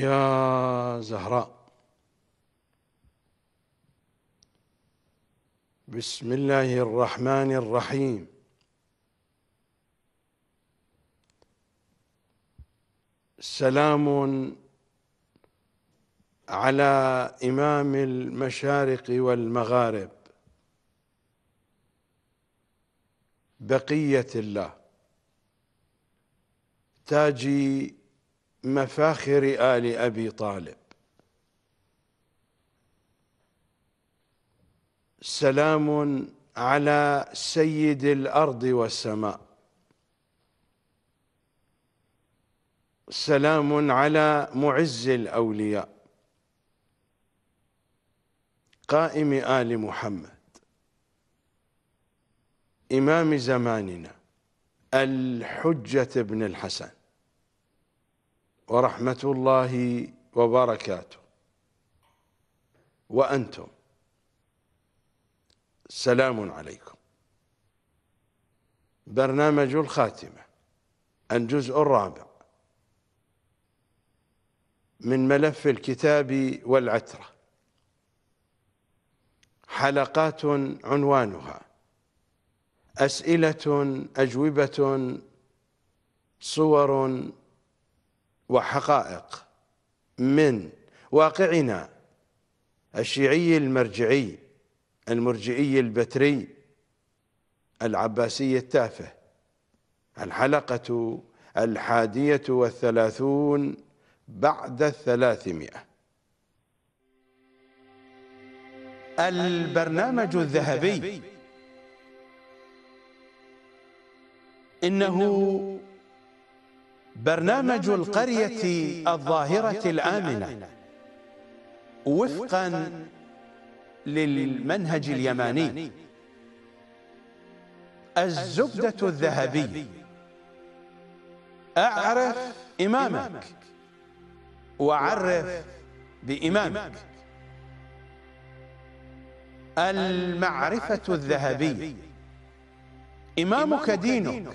يا زهراء بسم الله الرحمن الرحيم سلام على امام المشارق والمغارب بقيه الله تاجي مفاخر آل أبي طالب سلام على سيد الأرض والسماء سلام على معز الأولياء قائم آل محمد إمام زماننا الحجة بن الحسن ورحمة الله وبركاته وأنتم سلام عليكم برنامج الخاتمة الجزء الرابع من ملف الكتاب والعترة حلقات عنوانها أسئلة أجوبة صور وحقائق من واقعنا الشيعي المرجعي المرجئي البتري العباسي التافه الحلقة الحادية والثلاثون بعد الثلاثمائة البرنامج الذهبي إنه برنامج القرية الظاهرة الآمنة وفقا للمنهج اليماني الزبدة الذهبي أعرف إمامك وعرف بإمامك المعرفة الذهبية إمامك دينك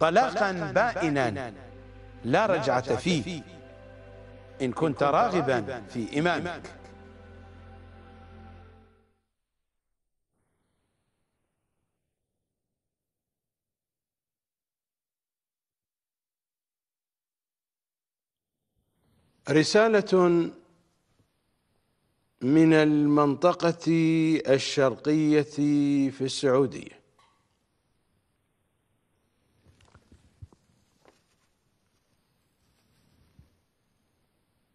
طلاقا بائنا لا رجعة فيه إن كنت راغبا في إمامك رسالة من المنطقة الشرقية في السعودية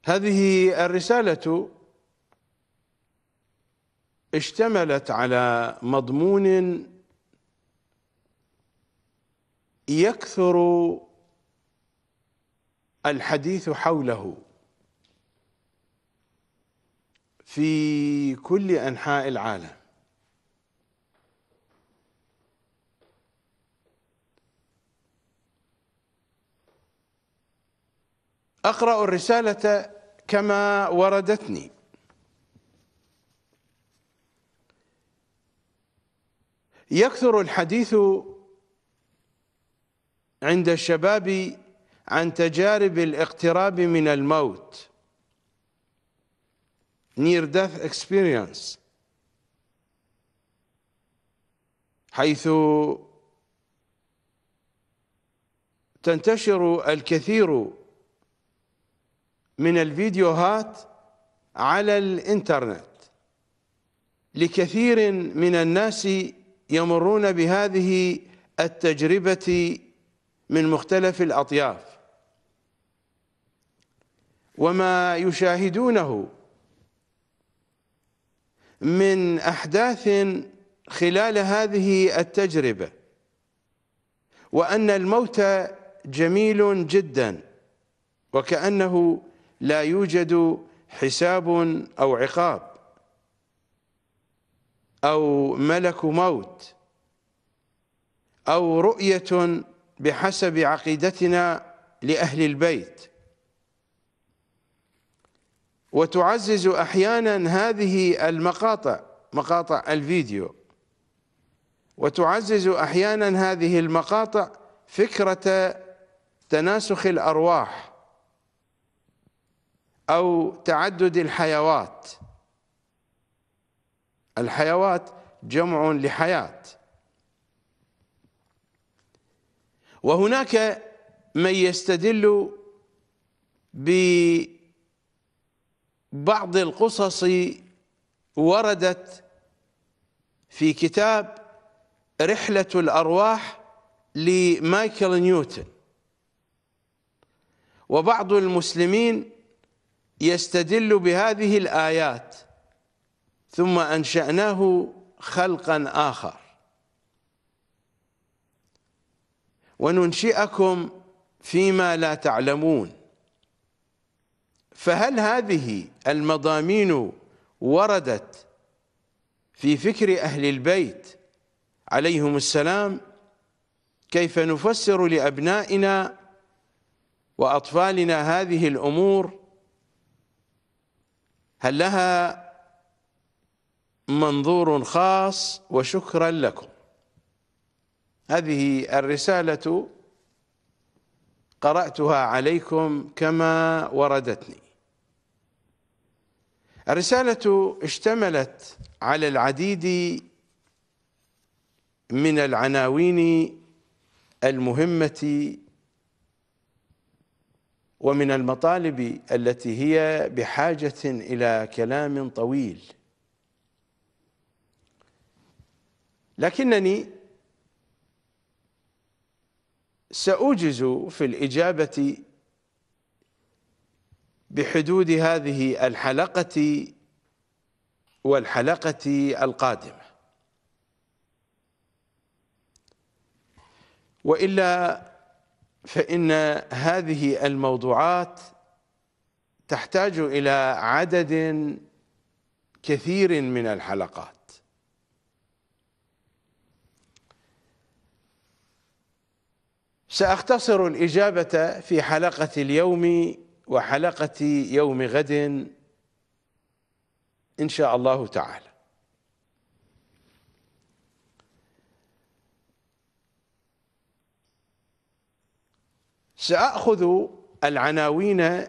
هذه الرسالة اشتملت على مضمون يكثر الحديث حوله في كل انحاء العالم أقرأ الرسالة كما وردتني يكثر الحديث عند الشباب عن تجارب الاقتراب من الموت near death experience حيث تنتشر الكثير من الفيديوهات على الانترنت لكثير من الناس يمرون بهذه التجربة من مختلف الأطياف وما يشاهدونه من أحداث خلال هذه التجربة وأن الموت جميل جدا وكأنه لا يوجد حساب أو عقاب أو ملك موت أو رؤية بحسب عقيدتنا لأهل البيت وتعزز أحيانا هذه المقاطع مقاطع الفيديو وتعزز أحيانا هذه المقاطع فكرة تناسخ الأرواح أو تعدد الحيوات الحيوات جمع لحياة وهناك من يستدل ببعض القصص وردت في كتاب رحلة الأرواح لمايكل نيوتن وبعض المسلمين يستدل بهذه الآيات ثم أنشأناه خلقا آخر وننشئكم فيما لا تعلمون فهل هذه المضامين وردت في فكر أهل البيت عليهم السلام كيف نفسر لأبنائنا وأطفالنا هذه الأمور هل لها منظور خاص وشكرا لكم هذه الرسالة قرأتها عليكم كما وردتني الرسالة اشتملت على العديد من العناوين المهمة ومن المطالب التي هي بحاجة إلى كلام طويل لكنني سأوجز في الإجابة بحدود هذه الحلقة والحلقة القادمة وإلا فإن هذه الموضوعات تحتاج إلى عدد كثير من الحلقات سأختصر الإجابة في حلقة اليوم وحلقة يوم غد إن شاء الله تعالى ساخذ العناوين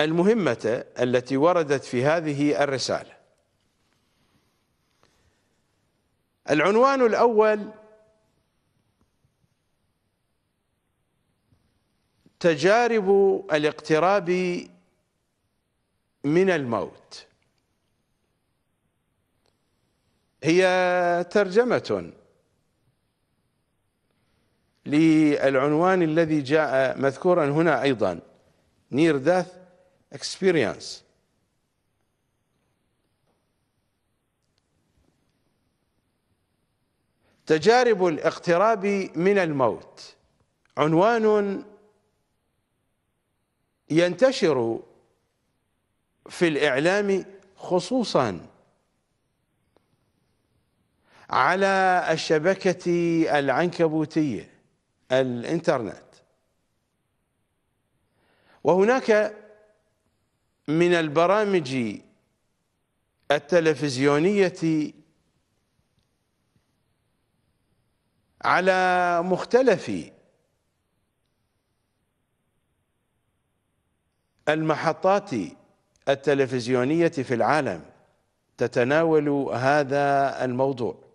المهمه التي وردت في هذه الرساله العنوان الاول تجارب الاقتراب من الموت هي ترجمه للعنوان الذي جاء مذكورا هنا أيضا near death experience تجارب الاقتراب من الموت عنوان ينتشر في الإعلام خصوصا على الشبكة العنكبوتية الانترنت وهناك من البرامج التلفزيونية على مختلف المحطات التلفزيونية في العالم تتناول هذا الموضوع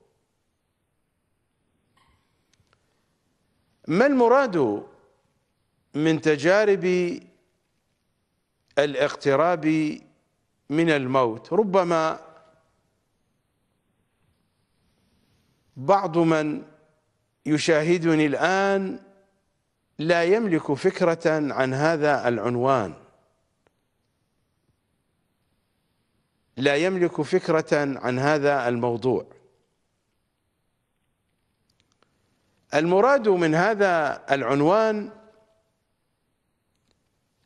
ما المراد من تجارب الاقتراب من الموت ربما بعض من يشاهدني الآن لا يملك فكرة عن هذا العنوان لا يملك فكرة عن هذا الموضوع المراد من هذا العنوان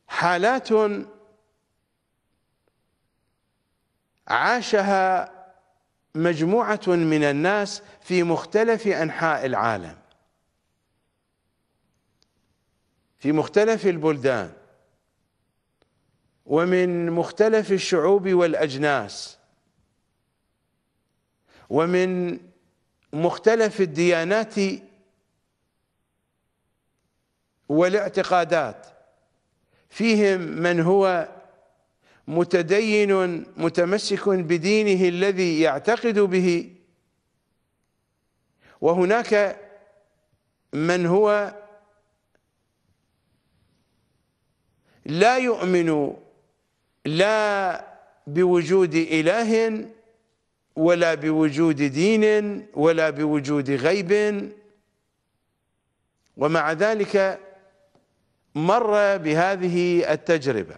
حالات عاشها مجموعة من الناس في مختلف أنحاء العالم في مختلف البلدان ومن مختلف الشعوب والأجناس ومن مختلف الديانات والاعتقادات فيهم من هو متدين متمسك بدينه الذي يعتقد به وهناك من هو لا يؤمن لا بوجود إله ولا بوجود دين ولا بوجود غيب ومع ذلك مر بهذه التجربة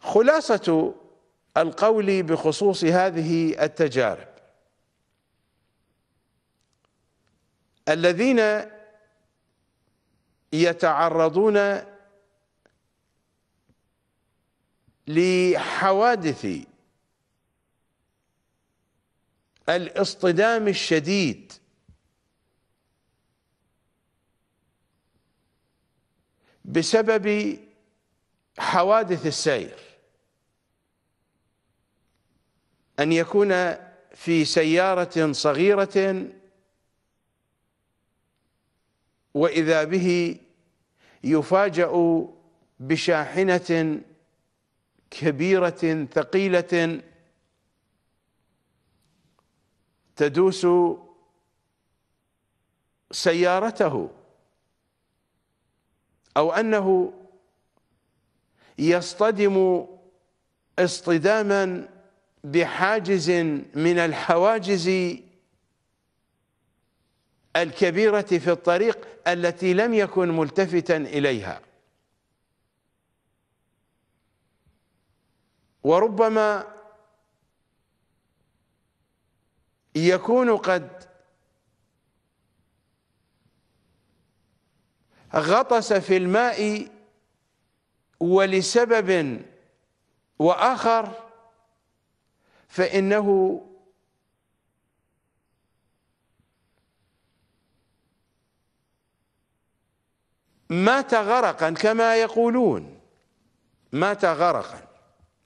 خلاصة القول بخصوص هذه التجارب الذين يتعرضون لحوادث الاصطدام الشديد بسبب حوادث السير أن يكون في سيارة صغيرة وإذا به يفاجأ بشاحنة كبيرة ثقيلة تدوس سيارته أو أنه يصطدم اصطداما بحاجز من الحواجز الكبيرة في الطريق التي لم يكن ملتفتا إليها وربما يكون قد غطس في الماء ولسبب وآخر فإنه مات غرقا كما يقولون مات غرقا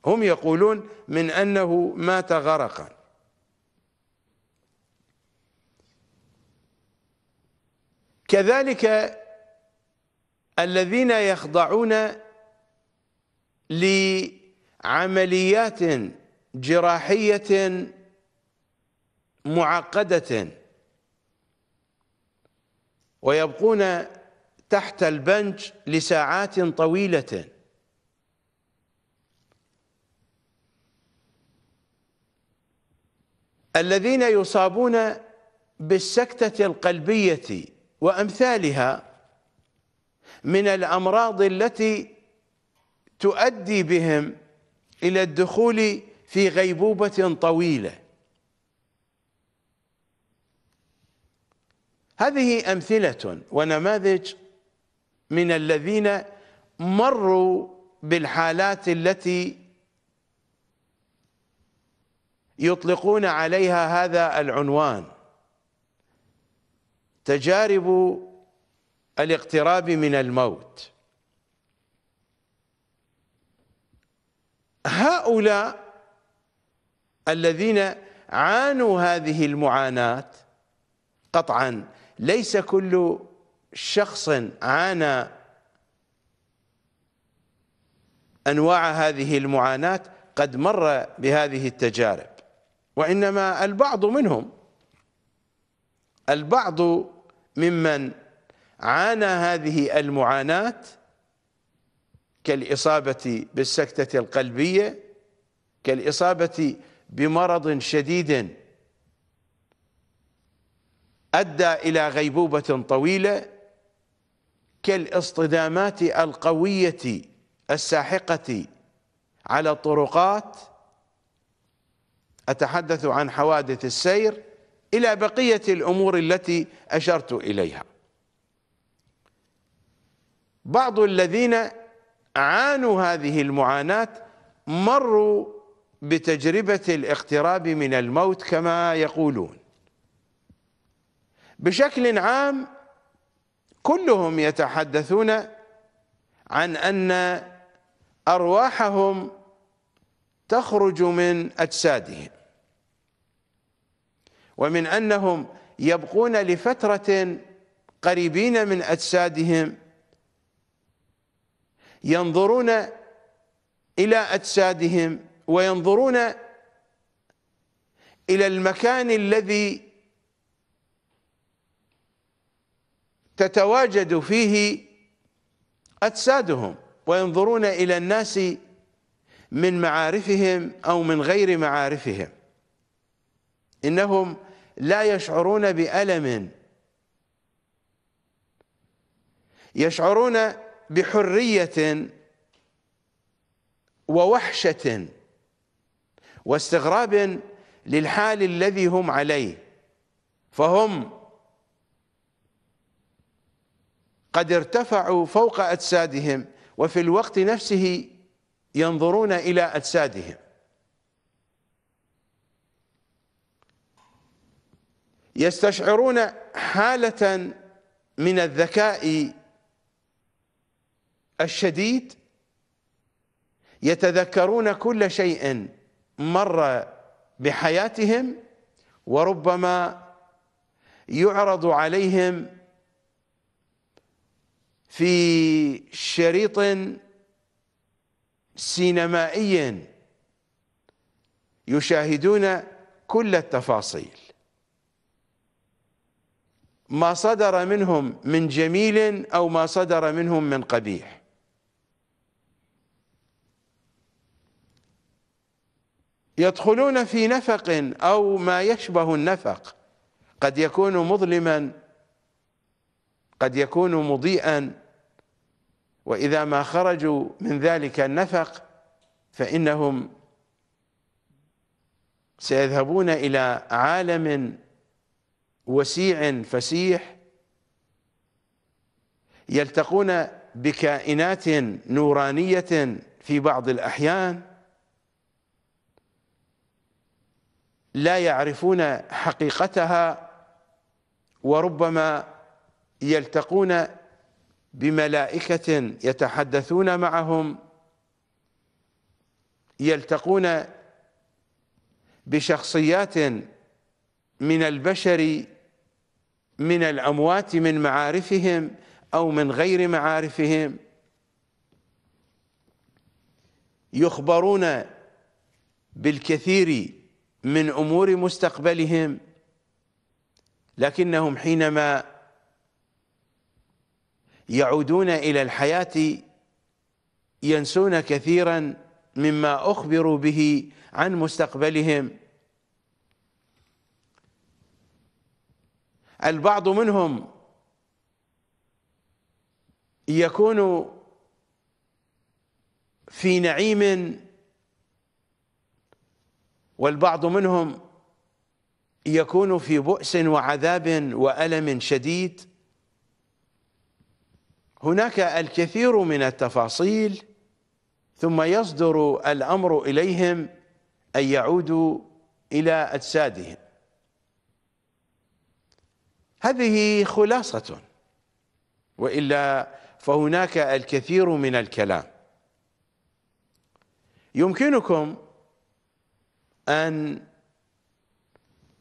هم يقولون من أنه مات غرقا كذلك الذين يخضعون لعمليات جراحية معقدة ويبقون تحت البنج لساعات طويلة الذين يصابون بالسكتة القلبية وأمثالها من الأمراض التي تؤدي بهم إلى الدخول في غيبوبة طويلة هذه أمثلة ونماذج من الذين مروا بالحالات التي يطلقون عليها هذا العنوان تجارب الاقتراب من الموت هؤلاء الذين عانوا هذه المعاناة قطعا ليس كل شخص عانى أنواع هذه المعاناة قد مر بهذه التجارب وإنما البعض منهم البعض ممن عانى هذه المعاناة كالإصابة بالسكتة القلبية كالإصابة بمرض شديد أدى إلى غيبوبة طويلة كالاصطدامات القوية الساحقة على الطرقات أتحدث عن حوادث السير إلى بقية الأمور التي أشرت إليها بعض الذين عانوا هذه المعاناة مروا بتجربة الاقتراب من الموت كما يقولون بشكل عام كلهم يتحدثون عن أن أرواحهم تخرج من أجسادهم ومن أنهم يبقون لفترة قريبين من أجسادهم ينظرون إلى أجسادهم وينظرون إلى المكان الذي تتواجد فيه أجسادهم وينظرون إلى الناس من معارفهم أو من غير معارفهم إنهم لا يشعرون بألم يشعرون بحرية ووحشة واستغراب للحال الذي هم عليه فهم قد ارتفعوا فوق أجسادهم وفي الوقت نفسه ينظرون إلى أجسادهم يستشعرون حالة من الذكاء الشديد يتذكرون كل شيء مر بحياتهم وربما يعرض عليهم في شريط سينمائي يشاهدون كل التفاصيل ما صدر منهم من جميل او ما صدر منهم من قبيح يدخلون في نفق أو ما يشبه النفق قد يكون مظلما قد يكون مضيئا وإذا ما خرجوا من ذلك النفق فإنهم سيذهبون إلى عالم وسيع فسيح يلتقون بكائنات نورانية في بعض الأحيان لا يعرفون حقيقتها وربما يلتقون بملائكة يتحدثون معهم يلتقون بشخصيات من البشر من الأموات من معارفهم أو من غير معارفهم يخبرون بالكثير من أمور مستقبلهم لكنهم حينما يعودون إلى الحياة ينسون كثيرا مما أخبروا به عن مستقبلهم البعض منهم يكون في نعيم والبعض منهم يكون في بؤس وعذاب وألم شديد هناك الكثير من التفاصيل ثم يصدر الأمر إليهم أن يعودوا إلى أجسادهم هذه خلاصة وإلا فهناك الكثير من الكلام يمكنكم أن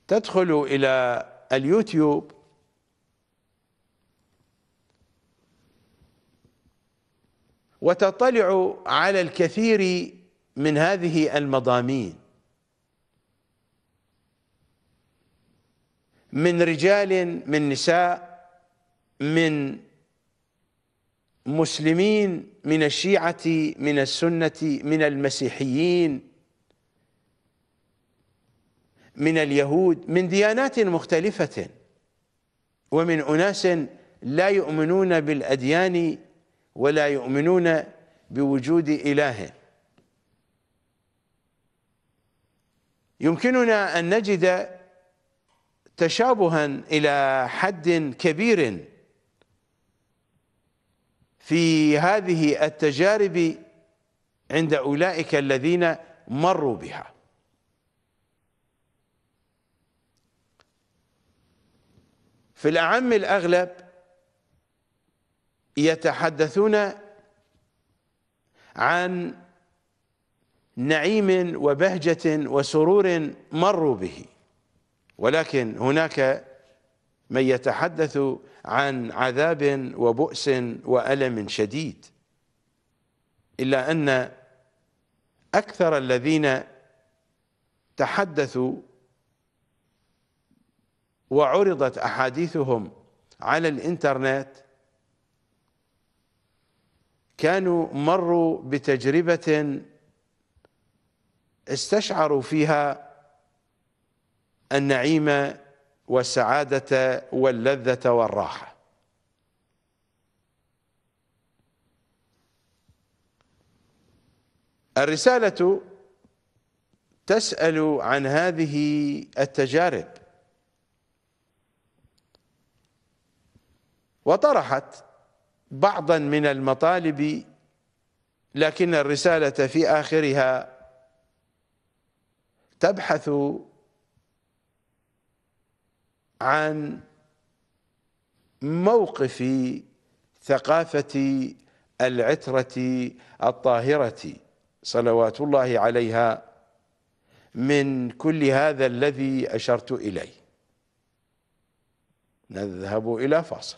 تدخلوا إلى اليوتيوب وتطلعوا على الكثير من هذه المضامين من رجال من نساء من مسلمين من الشيعة من السنة من المسيحيين من اليهود من ديانات مختلفة ومن أناس لا يؤمنون بالأديان ولا يؤمنون بوجود إله يمكننا أن نجد تشابها إلى حد كبير في هذه التجارب عند أولئك الذين مروا بها في الأعم الأغلب يتحدثون عن نعيم وبهجة وسرور مروا به ولكن هناك من يتحدث عن عذاب وبؤس وألم شديد إلا أن أكثر الذين تحدثوا وعرضت أحاديثهم على الإنترنت كانوا مروا بتجربة استشعروا فيها النعيم والسعادة واللذة والراحة الرسالة تسأل عن هذه التجارب وطرحت بعضا من المطالب لكن الرسالة في آخرها تبحث عن موقف ثقافة العترة الطاهرة صلوات الله عليها من كل هذا الذي أشرت إليه نذهب إلى فاصل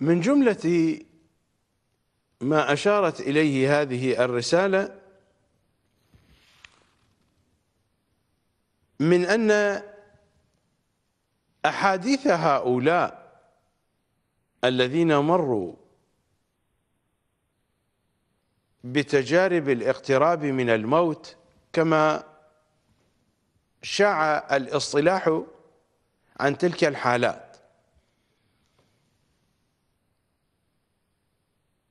من جملة ما أشارت إليه هذه الرسالة من أن أحاديث هؤلاء الذين مروا بتجارب الاقتراب من الموت كما شاع الاصطلاح عن تلك الحالات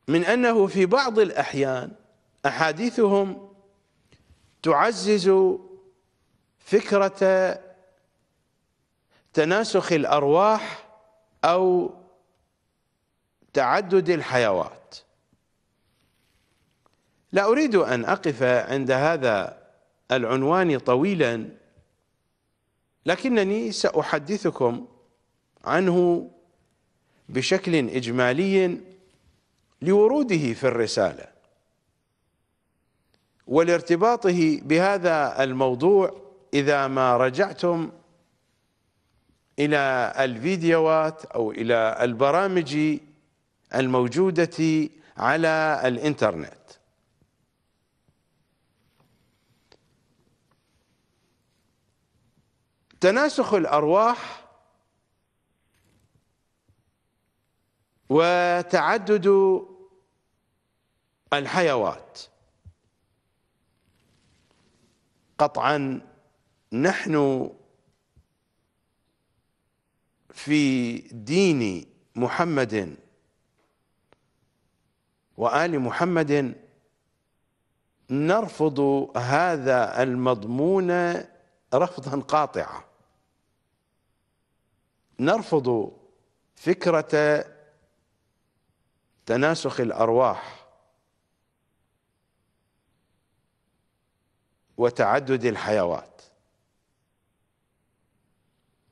من أنه في بعض الأحيان أحاديثهم تعزز فكرة تناسخ الأرواح أو تعدد الحيوات لا أريد أن أقف عند هذا العنوان طويلا لكنني سأحدثكم عنه بشكل إجمالي لوروده في الرسالة ولارتباطه بهذا الموضوع إذا ما رجعتم إلى الفيديوهات أو إلى البرامج الموجودة على الإنترنت تناسخ الأرواح وتعدد الحيوات قطعا نحن في دين محمد وآل محمد نرفض هذا المضمون رفضا قاطعا نرفض فكرة تناسخ الأرواح وتعدد الحيوات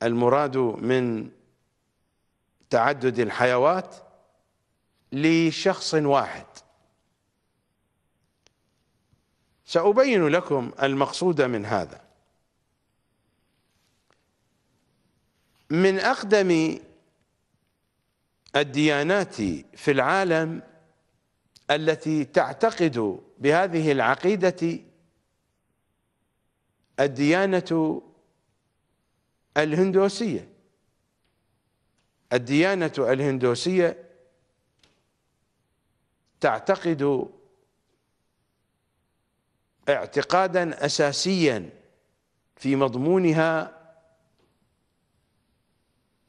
المراد من تعدد الحيوات لشخص واحد سأبين لكم المقصود من هذا من أقدم الديانات في العالم التي تعتقد بهذه العقيدة الديانة الهندوسية الديانة الهندوسية تعتقد اعتقادا اساسيا في مضمونها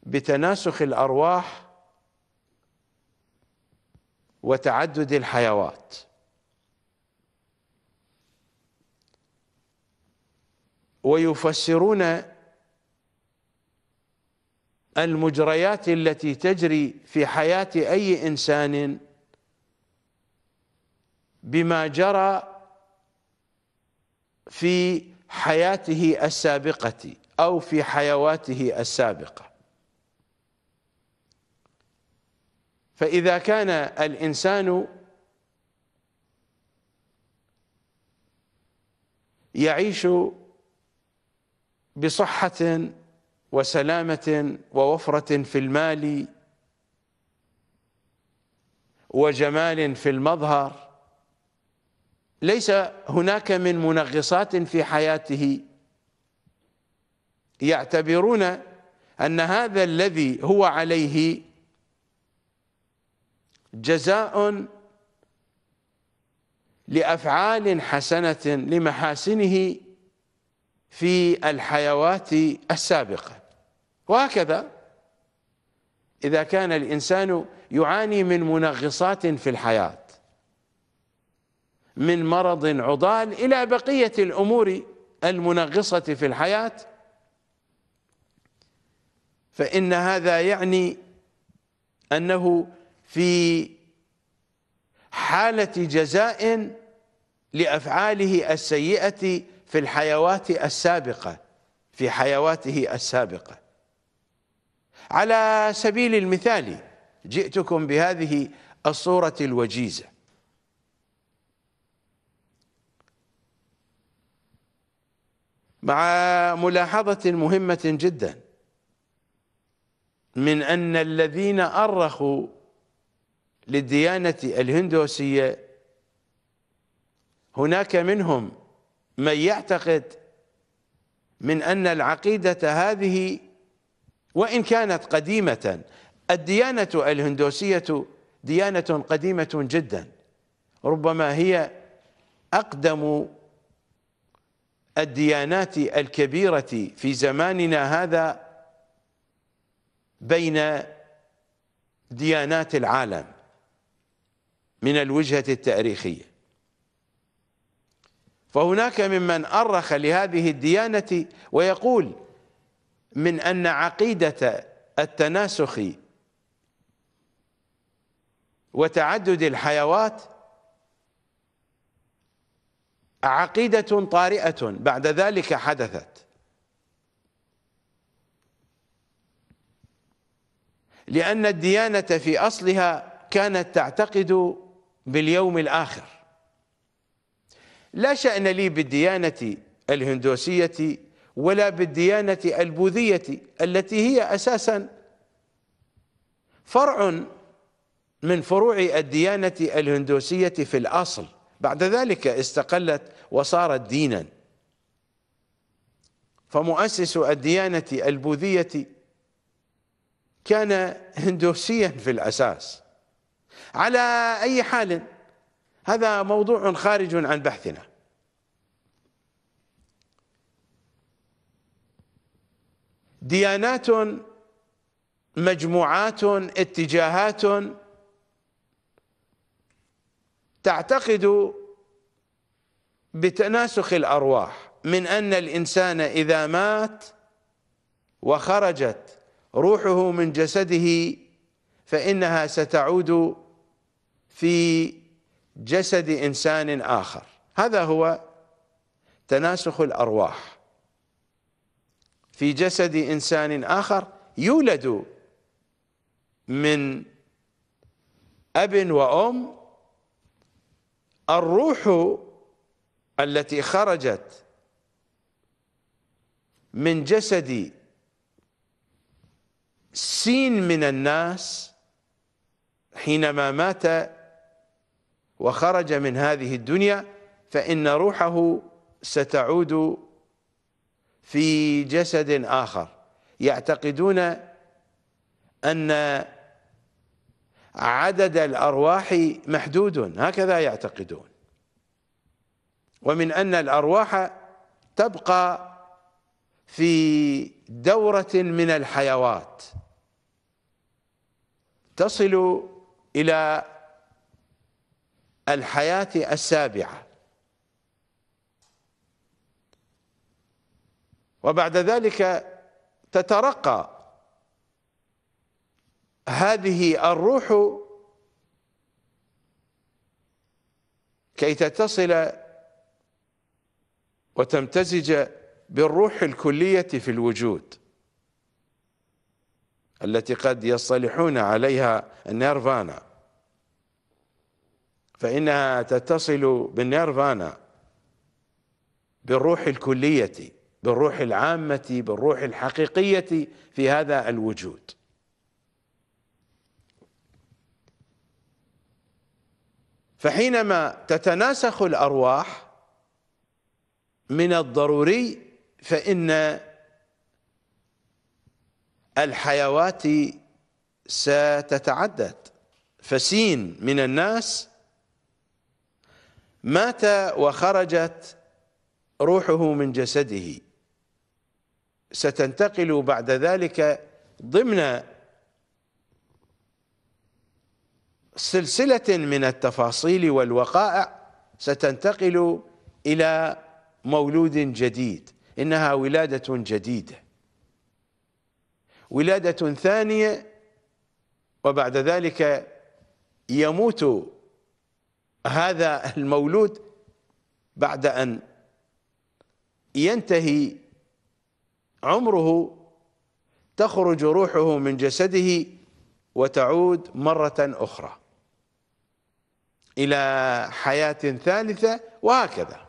بتناسخ الارواح وتعدد الحيوات ويفسرون المجريات التي تجري في حياة أي إنسان بما جرى في حياته السابقة أو في حيواته السابقة فإذا كان الإنسان يعيش بصحة وسلامة ووفرة في المال وجمال في المظهر ليس هناك من منغصات في حياته يعتبرون أن هذا الذي هو عليه جزاء لأفعال حسنة لمحاسنه في الحيوات السابقة وهكذا إذا كان الإنسان يعاني من منغصات في الحياة من مرض عضال إلى بقية الأمور المنغصة في الحياة فإن هذا يعني أنه في حالة جزاء لأفعاله السيئة في الحيوات السابقة في حيواته السابقة على سبيل المثال جئتكم بهذه الصورة الوجيزة مع ملاحظة مهمة جدا من أن الذين أرخوا للديانة الهندوسية هناك منهم من يعتقد من أن العقيدة هذه وإن كانت قديمة الديانة الهندوسية ديانة قديمة جدا ربما هي أقدم الديانات الكبيرة في زماننا هذا بين ديانات العالم من الوجهة التاريخية فهناك ممن أرخ لهذه الديانة ويقول من أن عقيدة التناسخ وتعدد الحيوات عقيدة طارئة بعد ذلك حدثت لأن الديانة في أصلها كانت تعتقد باليوم الآخر لا شأن لي بالديانة الهندوسية ولا بالديانة البوذية التي هي أساسا فرع من فروع الديانة الهندوسية في الأصل بعد ذلك استقلت وصارت دينا فمؤسس الديانة البوذية كان هندوسيا في الأساس على أي حال هذا موضوع خارج عن بحثنا ديانات مجموعات اتجاهات تعتقد بتناسخ الأرواح من أن الإنسان إذا مات وخرجت روحه من جسده فإنها ستعود في جسد إنسان آخر هذا هو تناسخ الأرواح في جسد إنسان آخر يولد من أب وأم الروح التي خرجت من جسد سين من الناس حينما مات وخرج من هذه الدنيا فإن روحه ستعود في جسد آخر يعتقدون أن عدد الأرواح محدود هكذا يعتقدون ومن أن الأرواح تبقى في دورة من الحيوات تصل إلى الحياة السابعة وبعد ذلك تترقى هذه الروح كي تتصل وتمتزج بالروح الكلية في الوجود التي قد يصطلحون عليها النيرفانا فإنها تتصل بالنيرفانا بالروح الكلية بالروح العامة بالروح الحقيقية في هذا الوجود فحينما تتناسخ الأرواح من الضروري فإن الحيوات ستتعدد فسين من الناس مات وخرجت روحه من جسده ستنتقل بعد ذلك ضمن سلسلة من التفاصيل والوقائع ستنتقل إلى مولود جديد إنها ولادة جديدة ولادة ثانية وبعد ذلك يموت هذا المولود بعد أن ينتهي عمره تخرج روحه من جسده وتعود مرة أخرى إلى حياة ثالثة وهكذا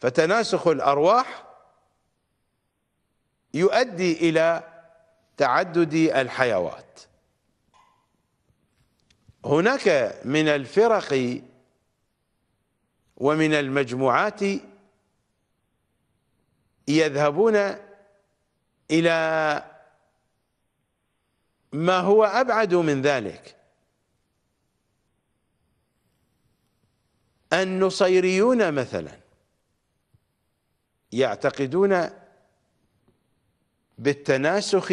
فتناسخ الأرواح يؤدي إلى تعدد الحيوات هناك من الفرق ومن المجموعات يذهبون إلى ما هو أبعد من ذلك النصيريون مثلا يعتقدون بالتناسخ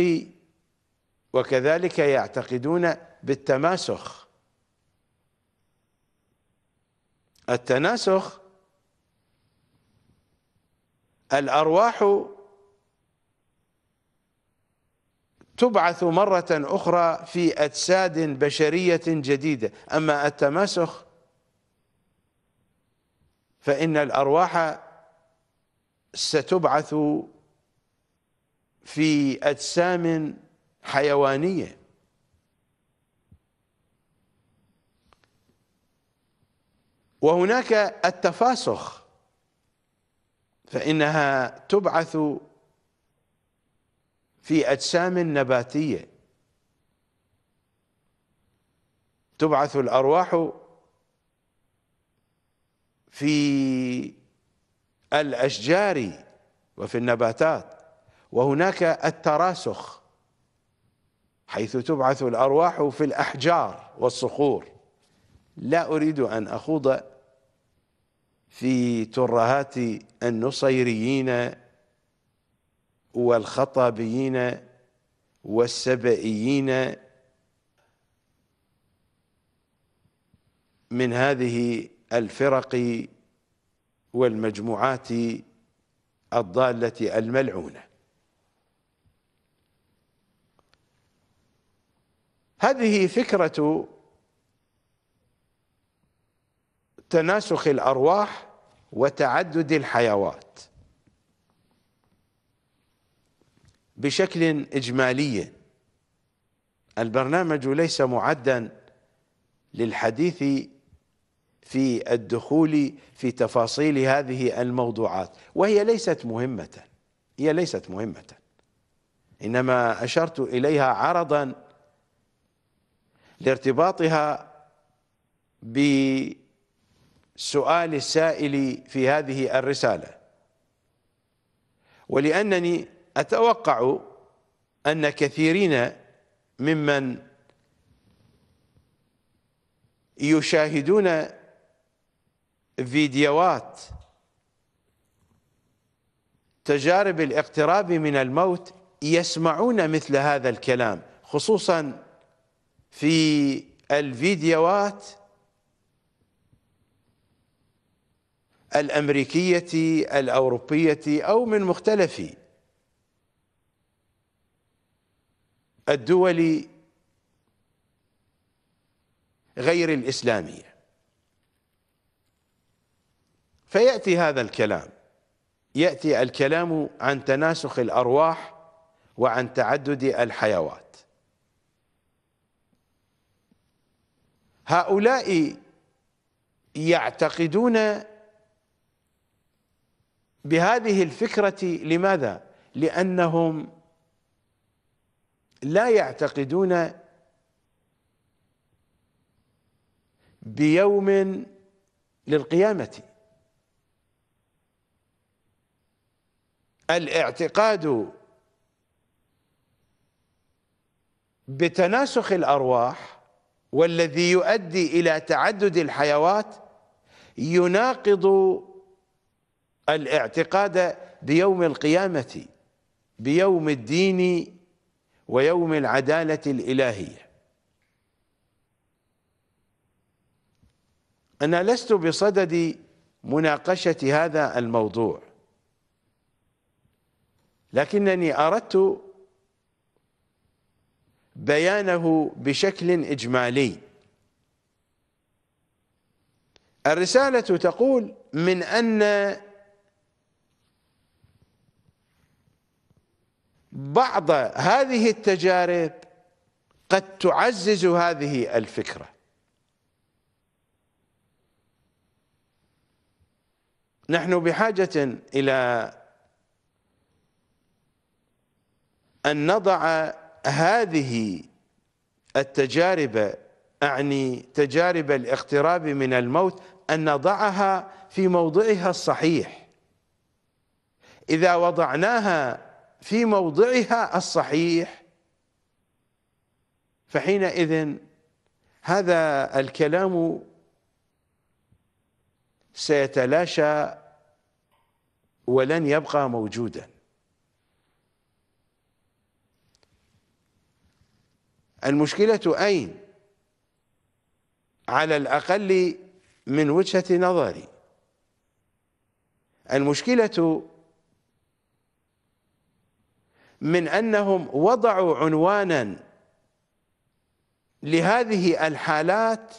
وكذلك يعتقدون بالتماسخ التناسخ الأرواح تبعث مرة أخرى في أجساد بشرية جديدة أما التماسخ فإن الأرواح ستبعث في أجسام حيوانية وهناك التفاسخ فإنها تبعث في أجسام نباتية تبعث الأرواح في الأشجار وفي النباتات وهناك التراسخ حيث تبعث الأرواح في الأحجار والصخور لا أريد أن أخوض في ترهات النصيريين والخطابيين والسبئيين من هذه الفرق والمجموعات الضالة الملعونة هذه فكرة تناسخ الأرواح وتعدد الحيوات بشكل إجمالي البرنامج ليس معدا للحديث في الدخول في تفاصيل هذه الموضوعات وهي ليست مهمة هي ليست مهمة إنما أشرت إليها عرضا لارتباطها ب سؤال السائل في هذه الرسالة ولأنني أتوقع أن كثيرين ممن يشاهدون فيديوهات تجارب الاقتراب من الموت يسمعون مثل هذا الكلام خصوصا في الفيديوهات الأمريكية الأوروبية أو من مختلف الدول غير الإسلامية فيأتي هذا الكلام يأتي الكلام عن تناسخ الأرواح وعن تعدد الحيوات هؤلاء يعتقدون بهذه الفكرة لماذا؟ لأنهم لا يعتقدون بيوم للقيامة الاعتقاد بتناسخ الأرواح والذي يؤدي إلى تعدد الحيوات يناقض الاعتقاد بيوم القيامة بيوم الدين ويوم العدالة الإلهية أنا لست بصدد مناقشة هذا الموضوع لكنني أردت بيانه بشكل إجمالي الرسالة تقول من أن بعض هذه التجارب قد تعزز هذه الفكرة نحن بحاجة إلى أن نضع هذه التجارب أعني تجارب الاقتراب من الموت أن نضعها في موضعها الصحيح إذا وضعناها في موضعها الصحيح فحينئذ هذا الكلام سيتلاشى ولن يبقى موجودا المشكلة أين على الأقل من وجهة نظري المشكلة من انهم وضعوا عنوانا لهذه الحالات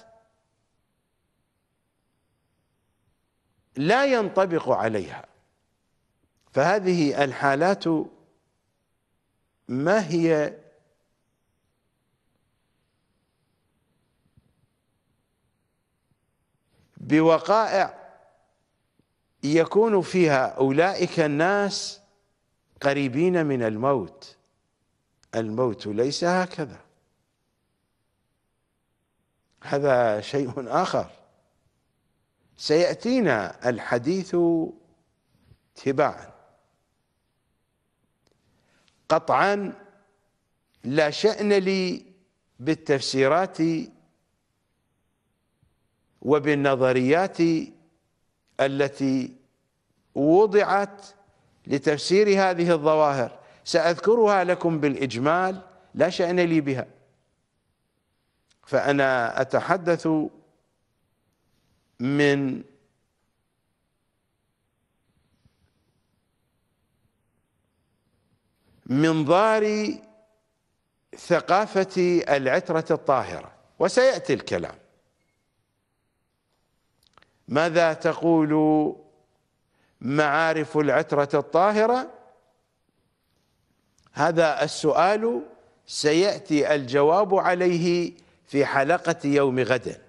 لا ينطبق عليها فهذه الحالات ما هي بوقائع يكون فيها اولئك الناس قريبين من الموت الموت ليس هكذا هذا شيء آخر سيأتينا الحديث تباعا قطعا لا شأن لي بالتفسيرات وبالنظريات التي وضعت لتفسير هذه الظواهر سأذكرها لكم بالإجمال لا شأن لي بها فأنا أتحدث من منظار ثقافة العترة الطاهرة وسيأتي الكلام ماذا تقول معارف العترة الطاهرة هذا السؤال سيأتي الجواب عليه في حلقة يوم غد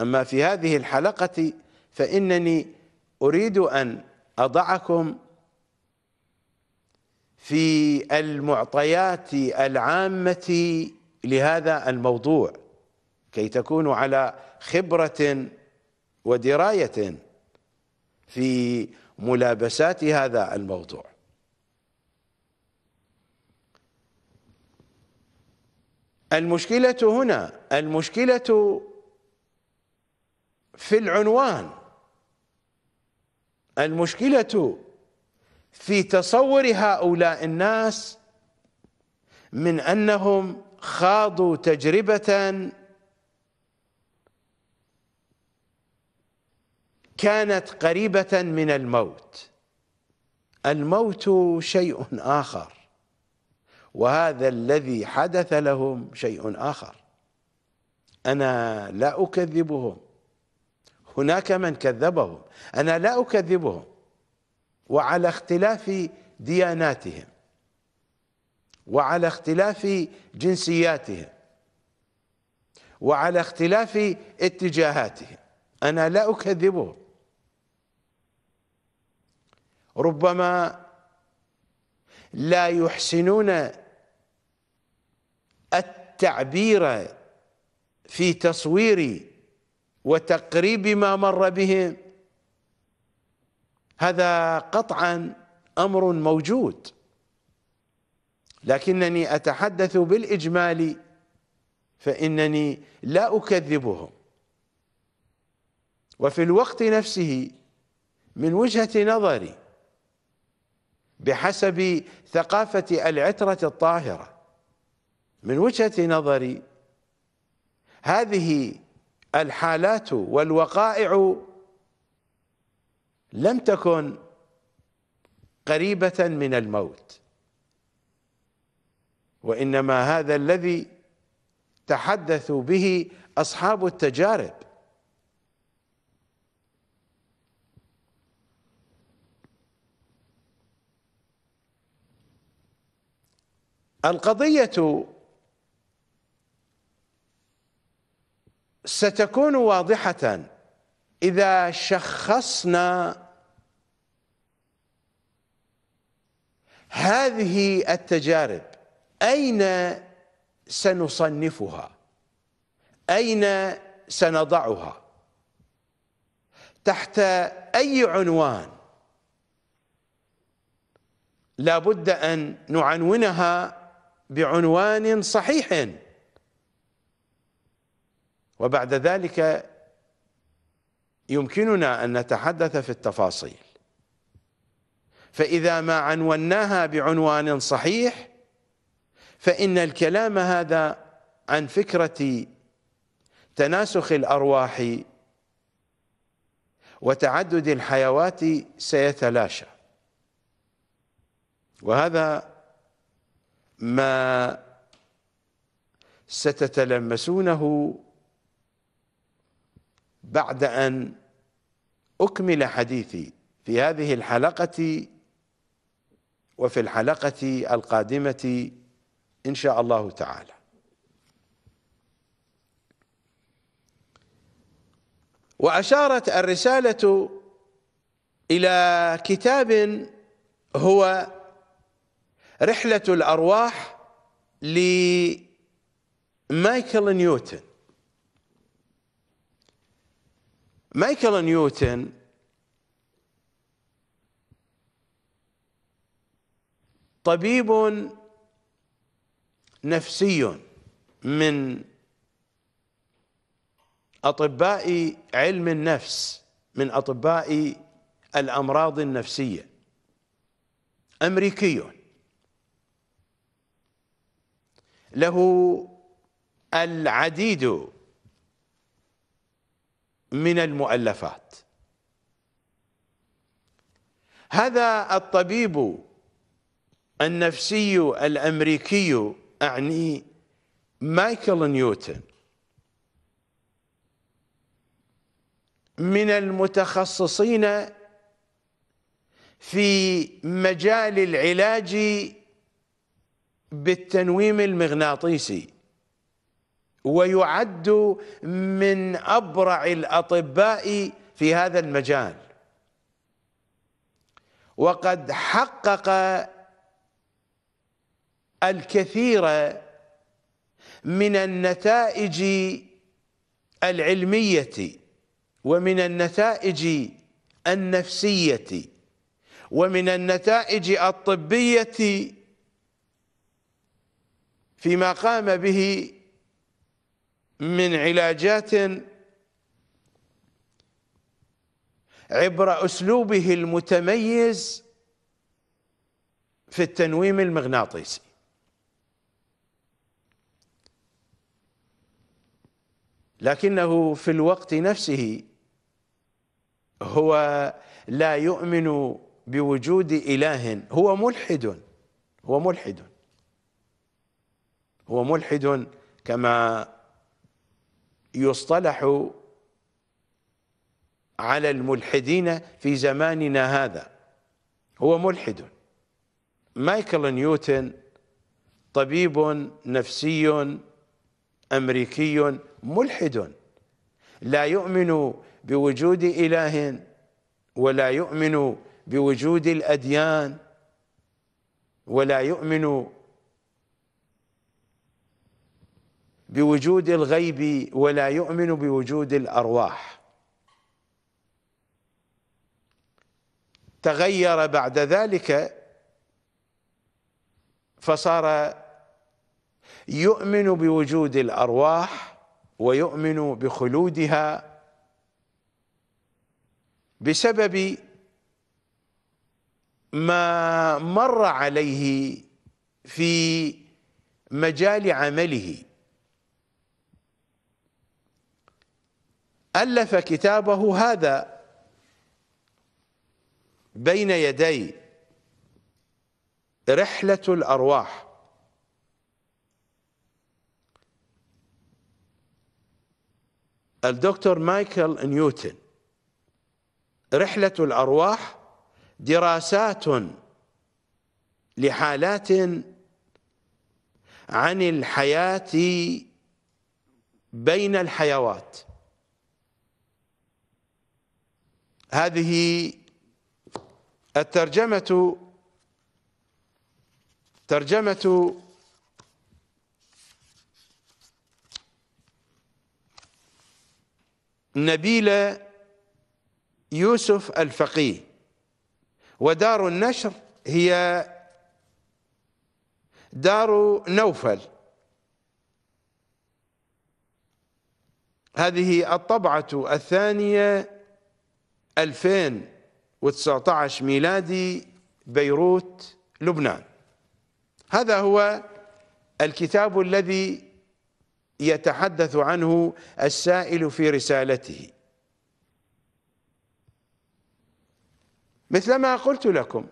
أما في هذه الحلقة فإنني أريد أن أضعكم في المعطيات العامة لهذا الموضوع كي تكونوا على خبرة ودراية في ملابسات هذا الموضوع المشكلة هنا المشكلة في العنوان المشكلة في تصور هؤلاء الناس من أنهم خاضوا تجربة كانت قريبة من الموت الموت شيء آخر وهذا الذي حدث لهم شيء آخر أنا لا أكذبهم هناك من كذبهم أنا لا أكذبهم وعلى اختلاف دياناتهم وعلى اختلاف جنسياتهم وعلى اختلاف اتجاهاتهم أنا لا أكذبهم ربما لا يحسنون التعبير في تصوير وتقريب ما مر بهم هذا قطعا امر موجود لكنني اتحدث بالاجمال فانني لا اكذبهم وفي الوقت نفسه من وجهه نظري بحسب ثقافة العترة الطاهرة من وجهة نظري هذه الحالات والوقائع لم تكن قريبة من الموت وإنما هذا الذي تحدثوا به أصحاب التجارب القضية ستكون واضحة إذا شخصنا هذه التجارب أين سنصنفها أين سنضعها تحت أي عنوان لابد أن نعنونها بعنوان صحيح وبعد ذلك يمكننا أن نتحدث في التفاصيل فإذا ما عنوناها بعنوان صحيح فإن الكلام هذا عن فكرة تناسخ الأرواح وتعدد الحيوات سيتلاشى وهذا ما ستتلمسونه بعد ان اكمل حديثي في هذه الحلقه وفي الحلقه القادمه ان شاء الله تعالى واشارت الرساله الى كتاب هو رحلة الأرواح لمايكل نيوتن مايكل نيوتن طبيب نفسي من أطباء علم النفس من أطباء الأمراض النفسية أمريكي له العديد من المؤلفات هذا الطبيب النفسي الامريكي اعني مايكل نيوتن من المتخصصين في مجال العلاج بالتنويم المغناطيسي ويعد من أبرع الأطباء في هذا المجال وقد حقق الكثير من النتائج العلمية ومن النتائج النفسية ومن النتائج الطبية فيما قام به من علاجات عبر أسلوبه المتميز في التنويم المغناطيسي لكنه في الوقت نفسه هو لا يؤمن بوجود إله هو ملحد هو ملحد هو ملحد كما يصطلح على الملحدين في زماننا هذا هو ملحد مايكل نيوتن طبيب نفسي امريكي ملحد لا يؤمن بوجود اله ولا يؤمن بوجود الاديان ولا يؤمن بوجود الغيب ولا يؤمن بوجود الأرواح تغير بعد ذلك فصار يؤمن بوجود الأرواح ويؤمن بخلودها بسبب ما مر عليه في مجال عمله ألف كتابه هذا بين يدي رحلة الأرواح الدكتور مايكل نيوتن رحلة الأرواح دراسات لحالات عن الحياة بين الحيوات هذه الترجمة ترجمة نبيل يوسف الفقيه ودار النشر هي دار نوفل هذه الطبعة الثانية 2019 ميلادي بيروت لبنان هذا هو الكتاب الذي يتحدث عنه السائل في رسالته مثلما قلت لكم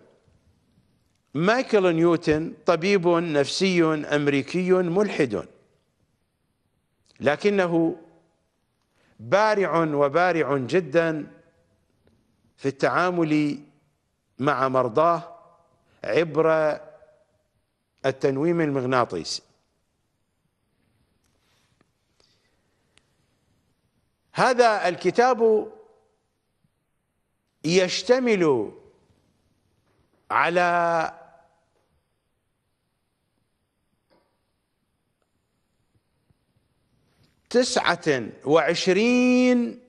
مايكل نيوتن طبيب نفسي امريكي ملحد لكنه بارع وبارع جدا في التعامل مع مرضاه عبر التنويم المغناطيسي هذا الكتاب يشتمل على تسعة وعشرين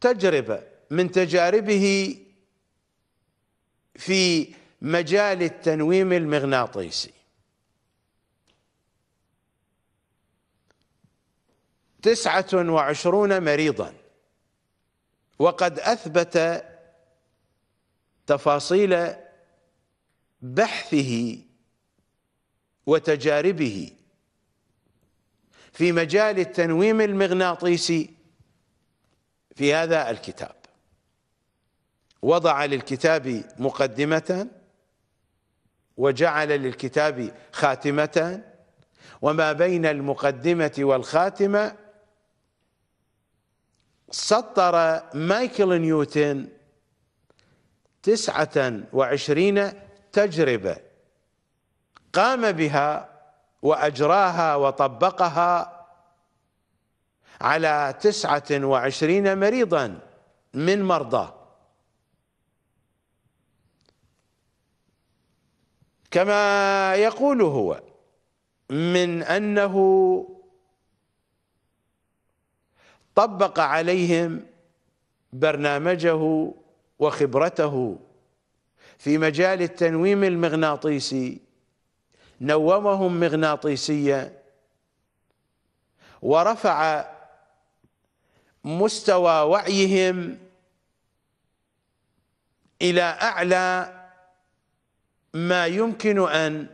تجربة من تجاربه في مجال التنويم المغناطيسي تسعة وعشرون مريضا وقد أثبت تفاصيل بحثه وتجاربه في مجال التنويم المغناطيسي في هذا الكتاب وضع للكتاب مقدمة وجعل للكتاب خاتمة وما بين المقدمة والخاتمة سطر مايكل نيوتن تسعة وعشرين تجربة قام بها وأجراها وطبقها على تسعة وعشرين مريضا من مرضاه كما يقول هو من أنه طبق عليهم برنامجه وخبرته في مجال التنويم المغناطيسي نومهم مغناطيسيا ورفع مستوى وعيهم إلى أعلى ما يمكن أن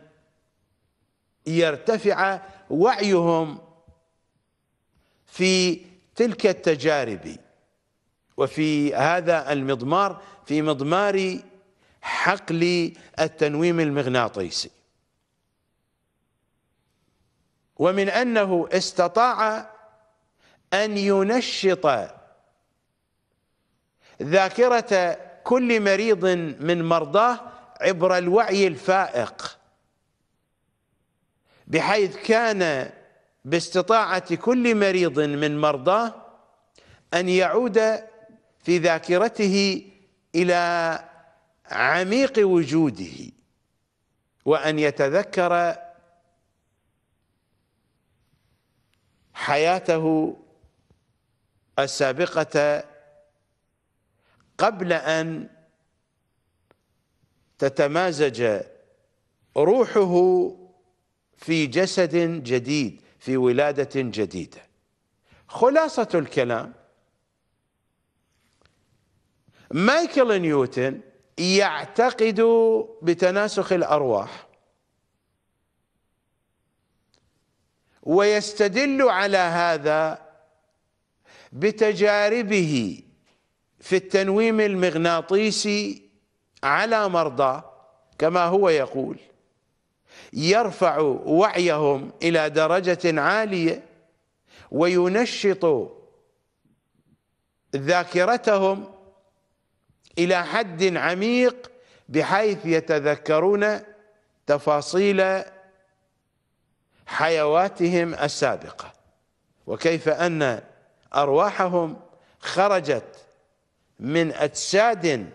يرتفع وعيهم في تلك التجارب وفي هذا المضمار في مضمار حقل التنويم المغناطيسي ومن أنه استطاع أن ينشط ذاكرة كل مريض من مرضاه عبر الوعي الفائق بحيث كان باستطاعة كل مريض من مرضاه أن يعود في ذاكرته إلى عميق وجوده وأن يتذكر حياته السابقة قبل أن تتمازج روحه في جسد جديد في ولاده جديده خلاصه الكلام مايكل نيوتن يعتقد بتناسخ الارواح ويستدل على هذا بتجاربه في التنويم المغناطيسي على مرضى كما هو يقول يرفع وعيهم إلى درجة عالية وينشط ذاكرتهم إلى حد عميق بحيث يتذكرون تفاصيل حيواتهم السابقة وكيف أن أرواحهم خرجت من أجساد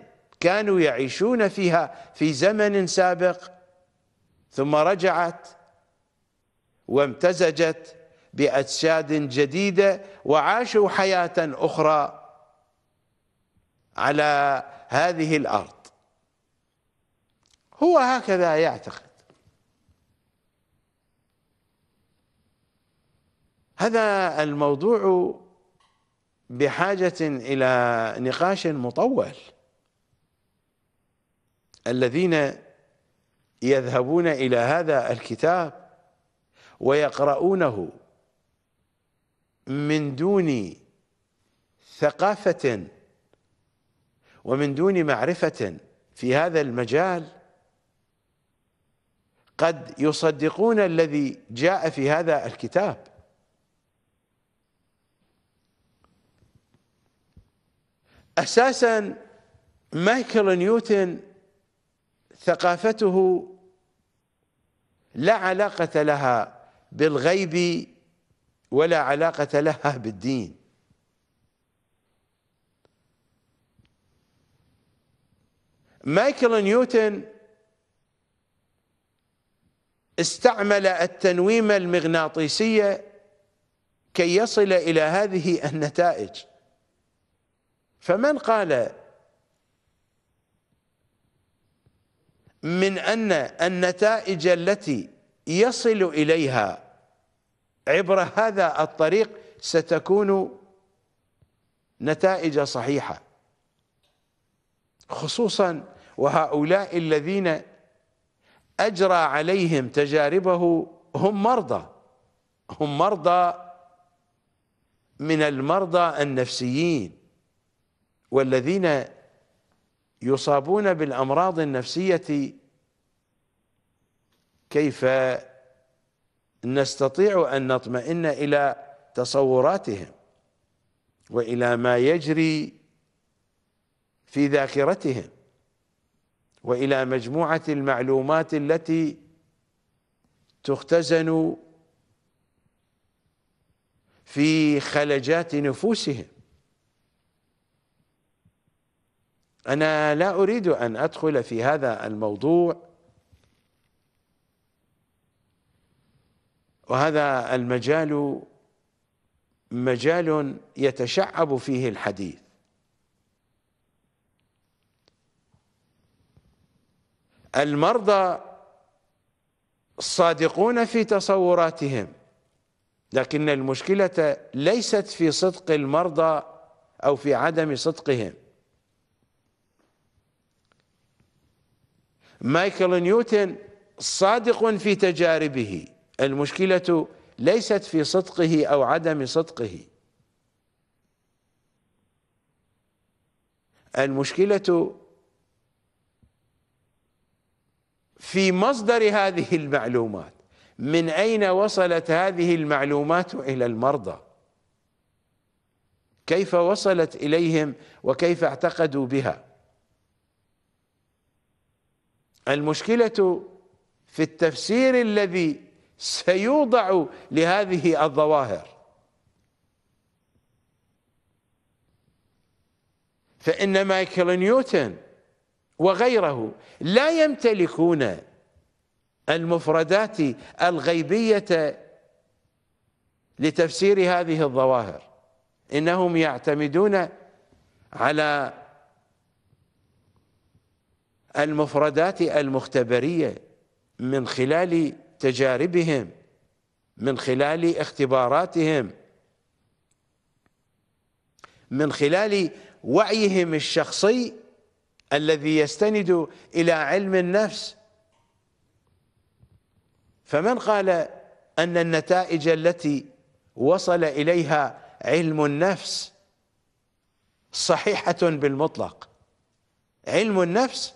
كانوا يعيشون فيها في زمن سابق ثم رجعت وامتزجت بأجساد جديدة وعاشوا حياة أخرى على هذه الأرض هو هكذا يعتقد هذا الموضوع بحاجة إلى نقاش مطول الذين يذهبون إلى هذا الكتاب ويقرؤونه من دون ثقافة ومن دون معرفة في هذا المجال قد يصدقون الذي جاء في هذا الكتاب أساسا مايكل نيوتن ثقافته لا علاقة لها بالغيب ولا علاقة لها بالدين مايكل نيوتن استعمل التنويم المغناطيسية كي يصل إلى هذه النتائج فمن قال من أن النتائج التي يصل إليها عبر هذا الطريق ستكون نتائج صحيحة خصوصا وهؤلاء الذين أجرى عليهم تجاربه هم مرضى هم مرضى من المرضى النفسيين والذين يصابون بالامراض النفسيه كيف نستطيع ان نطمئن الى تصوراتهم والى ما يجري في ذاكرتهم والى مجموعه المعلومات التي تختزن في خلجات نفوسهم انا لا اريد ان ادخل في هذا الموضوع وهذا المجال مجال يتشعب فيه الحديث المرضى صادقون في تصوراتهم لكن المشكله ليست في صدق المرضى او في عدم صدقهم مايكل نيوتن صادق في تجاربه المشكلة ليست في صدقه أو عدم صدقه المشكلة في مصدر هذه المعلومات من أين وصلت هذه المعلومات إلى المرضى كيف وصلت إليهم وكيف اعتقدوا بها المشكلة في التفسير الذي سيوضع لهذه الظواهر فإن مايكل نيوتن وغيره لا يمتلكون المفردات الغيبية لتفسير هذه الظواهر إنهم يعتمدون على المفردات المختبريه من خلال تجاربهم من خلال اختباراتهم من خلال وعيهم الشخصي الذي يستند الى علم النفس فمن قال ان النتائج التي وصل اليها علم النفس صحيحه بالمطلق علم النفس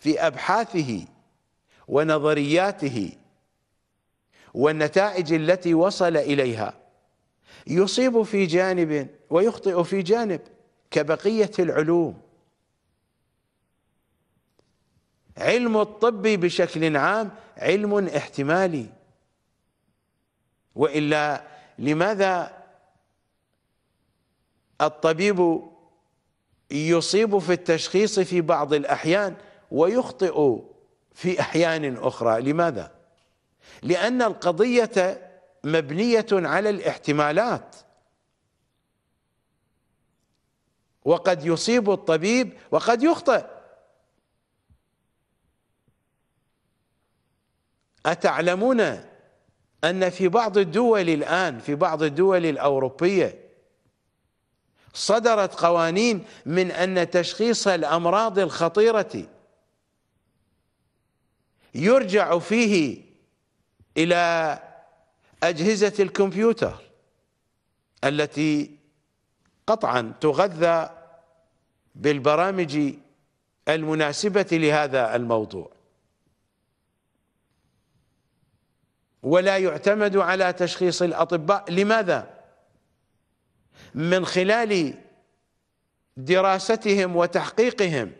في أبحاثه ونظرياته والنتائج التي وصل إليها يصيب في جانب ويخطئ في جانب كبقية العلوم علم الطب بشكل عام علم احتمالي وإلا لماذا الطبيب يصيب في التشخيص في بعض الأحيان ويخطئ في احيان اخرى لماذا لان القضيه مبنيه على الاحتمالات وقد يصيب الطبيب وقد يخطئ اتعلمون ان في بعض الدول الان في بعض الدول الاوروبيه صدرت قوانين من ان تشخيص الامراض الخطيره يرجع فيه إلى أجهزة الكمبيوتر التي قطعا تغذى بالبرامج المناسبة لهذا الموضوع ولا يعتمد على تشخيص الأطباء لماذا؟ من خلال دراستهم وتحقيقهم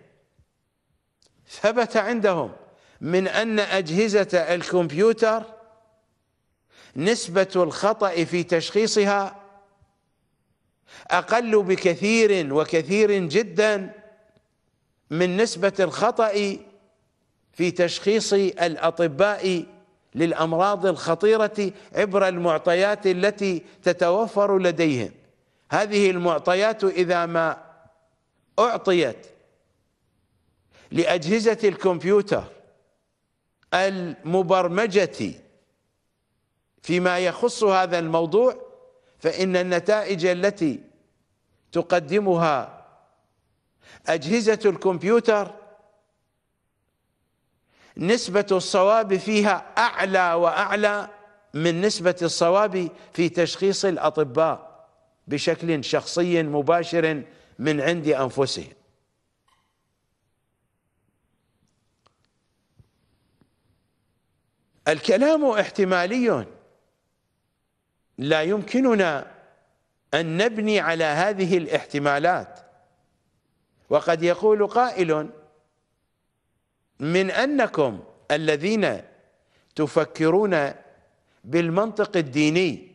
ثبت عندهم من أن أجهزة الكمبيوتر نسبة الخطأ في تشخيصها أقل بكثير وكثير جدا من نسبة الخطأ في تشخيص الأطباء للأمراض الخطيرة عبر المعطيات التي تتوفر لديهم هذه المعطيات إذا ما أعطيت لأجهزة الكمبيوتر المبرمجة فيما يخص هذا الموضوع فإن النتائج التي تقدمها أجهزة الكمبيوتر نسبة الصواب فيها أعلى وأعلى من نسبة الصواب في تشخيص الأطباء بشكل شخصي مباشر من عند أنفسهم الكلام احتمالي لا يمكننا أن نبني على هذه الاحتمالات وقد يقول قائل من أنكم الذين تفكرون بالمنطق الديني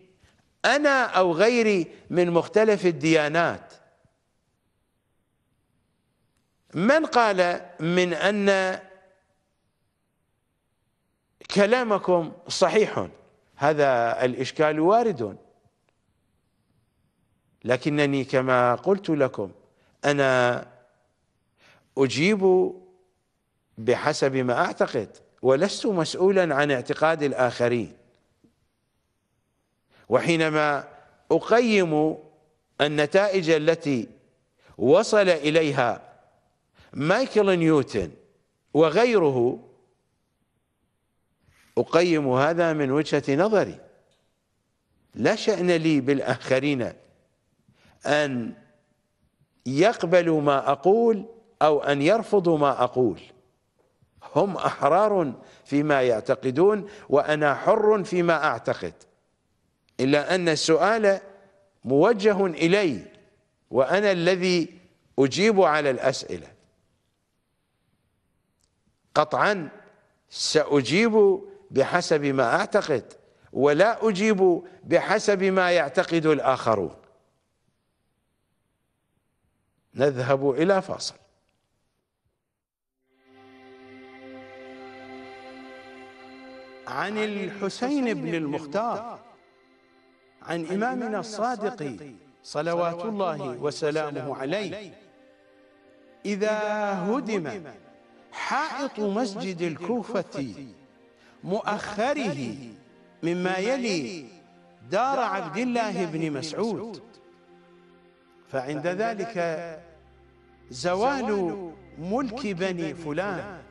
أنا أو غيري من مختلف الديانات من قال من أن كلامكم صحيح هذا الإشكال وارد لكنني كما قلت لكم أنا أجيب بحسب ما أعتقد ولست مسؤولا عن اعتقاد الآخرين وحينما أقيم النتائج التي وصل إليها مايكل نيوتن وغيره أقيم هذا من وجهة نظري لا شأن لي بالآخرين أن يقبلوا ما أقول أو أن يرفضوا ما أقول هم أحرار فيما يعتقدون وأنا حر فيما أعتقد إلا أن السؤال موجه إلي وأنا الذي أجيب على الأسئلة قطعا سأجيب بحسب ما أعتقد ولا أجيب بحسب ما يعتقد الآخرون نذهب إلى فاصل عن الحسين بن المختار عن إمامنا الصادق صلوات الله وسلامه عليه إذا هدم حائط مسجد الكوفة مؤخره مما يلي دار عبد الله بن مسعود فعند ذلك زوال ملك بني فلان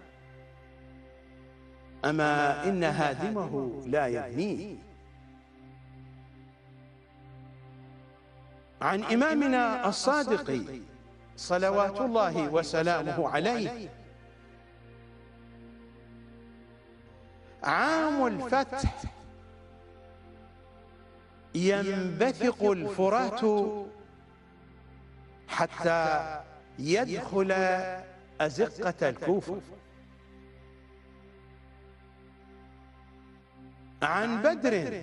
أما إن هادمه لا يبنيه عن إمامنا الصادق صلوات الله وسلامه عليه عام الفتح ينبثق الفرات حتى يدخل أزقة الكوفة عن بدر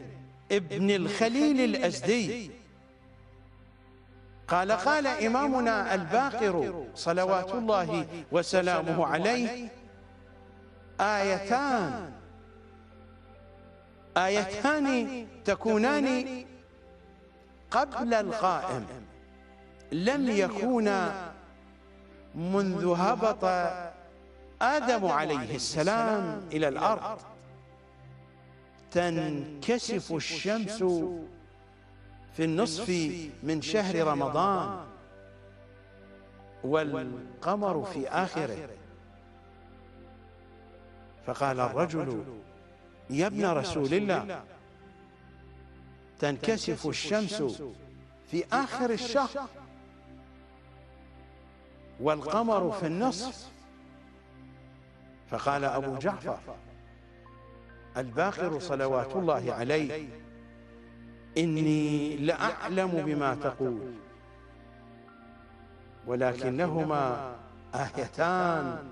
ابن الخليل الأزدي قال قال إمامنا الباقر صلوات الله وسلامه عليه آيتان آيتان تكونان قبل القائم لم يكونا منذ هبط آدم عليه السلام إلى الأرض تنكسف الشمس في النصف من شهر رمضان والقمر في آخره فقال الرجل يا ابن رسول الله تنكسف الشمس في آخر الشهر والقمر في النصف فقال أبو جعفر الباقر صلوات الله عليه إني لأعلم بما تقول ولكنهما آيتان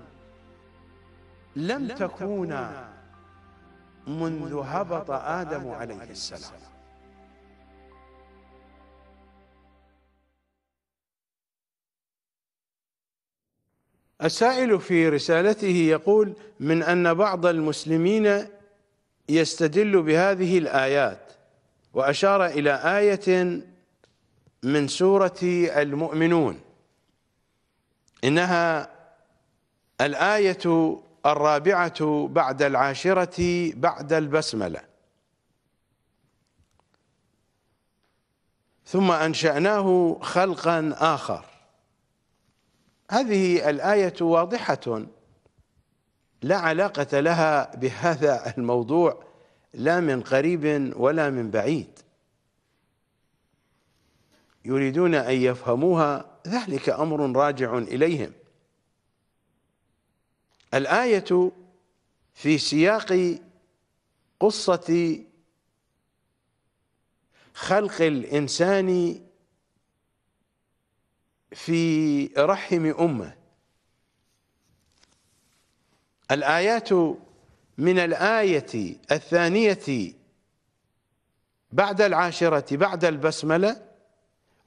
لم تكونا منذ هبط آدم عليه السلام السائل في رسالته يقول من أن بعض المسلمين يستدل بهذه الآيات وأشار إلى آية من سورة المؤمنون إنها الآية الرابعة بعد العاشرة بعد البسملة ثم أنشأناه خلقا آخر هذه الآية واضحة لا علاقة لها بهذا الموضوع لا من قريب ولا من بعيد يريدون أن يفهموها ذلك أمر راجع إليهم الآية في سياق قصة خلق الإنسان في رحم أمه الآيات من الآية الثانية بعد العاشرة بعد البسملة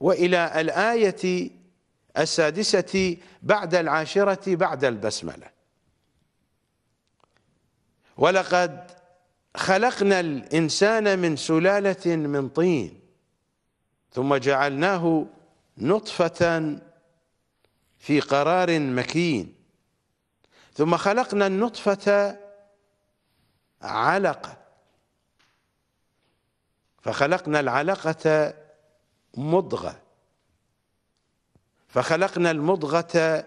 وإلى الآية السادسة بعد العاشرة بعد البسملة ولقد خلقنا الإنسان من سلالة من طين ثم جعلناه نطفة في قرار مكين ثم خلقنا النطفة علقة فخلقنا العلقة مضغة فخلقنا المضغة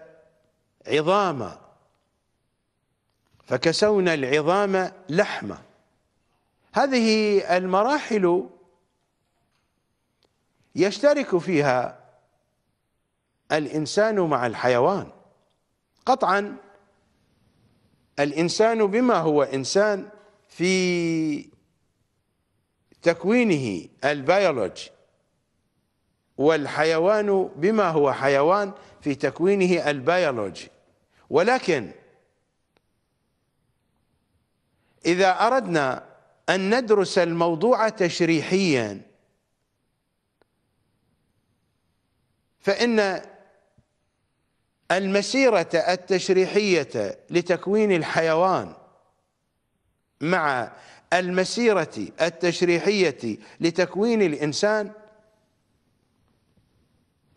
عظاما فكسونا العظام لحمة هذه المراحل يشترك فيها الإنسان مع الحيوان قطعا الإنسان بما هو إنسان في تكوينه البيولوجي والحيوان بما هو حيوان في تكوينه البيولوجي ولكن إذا أردنا أن ندرس الموضوع تشريحيا فإن المسيرة التشريحية لتكوين الحيوان مع المسيرة التشريحية لتكوين الإنسان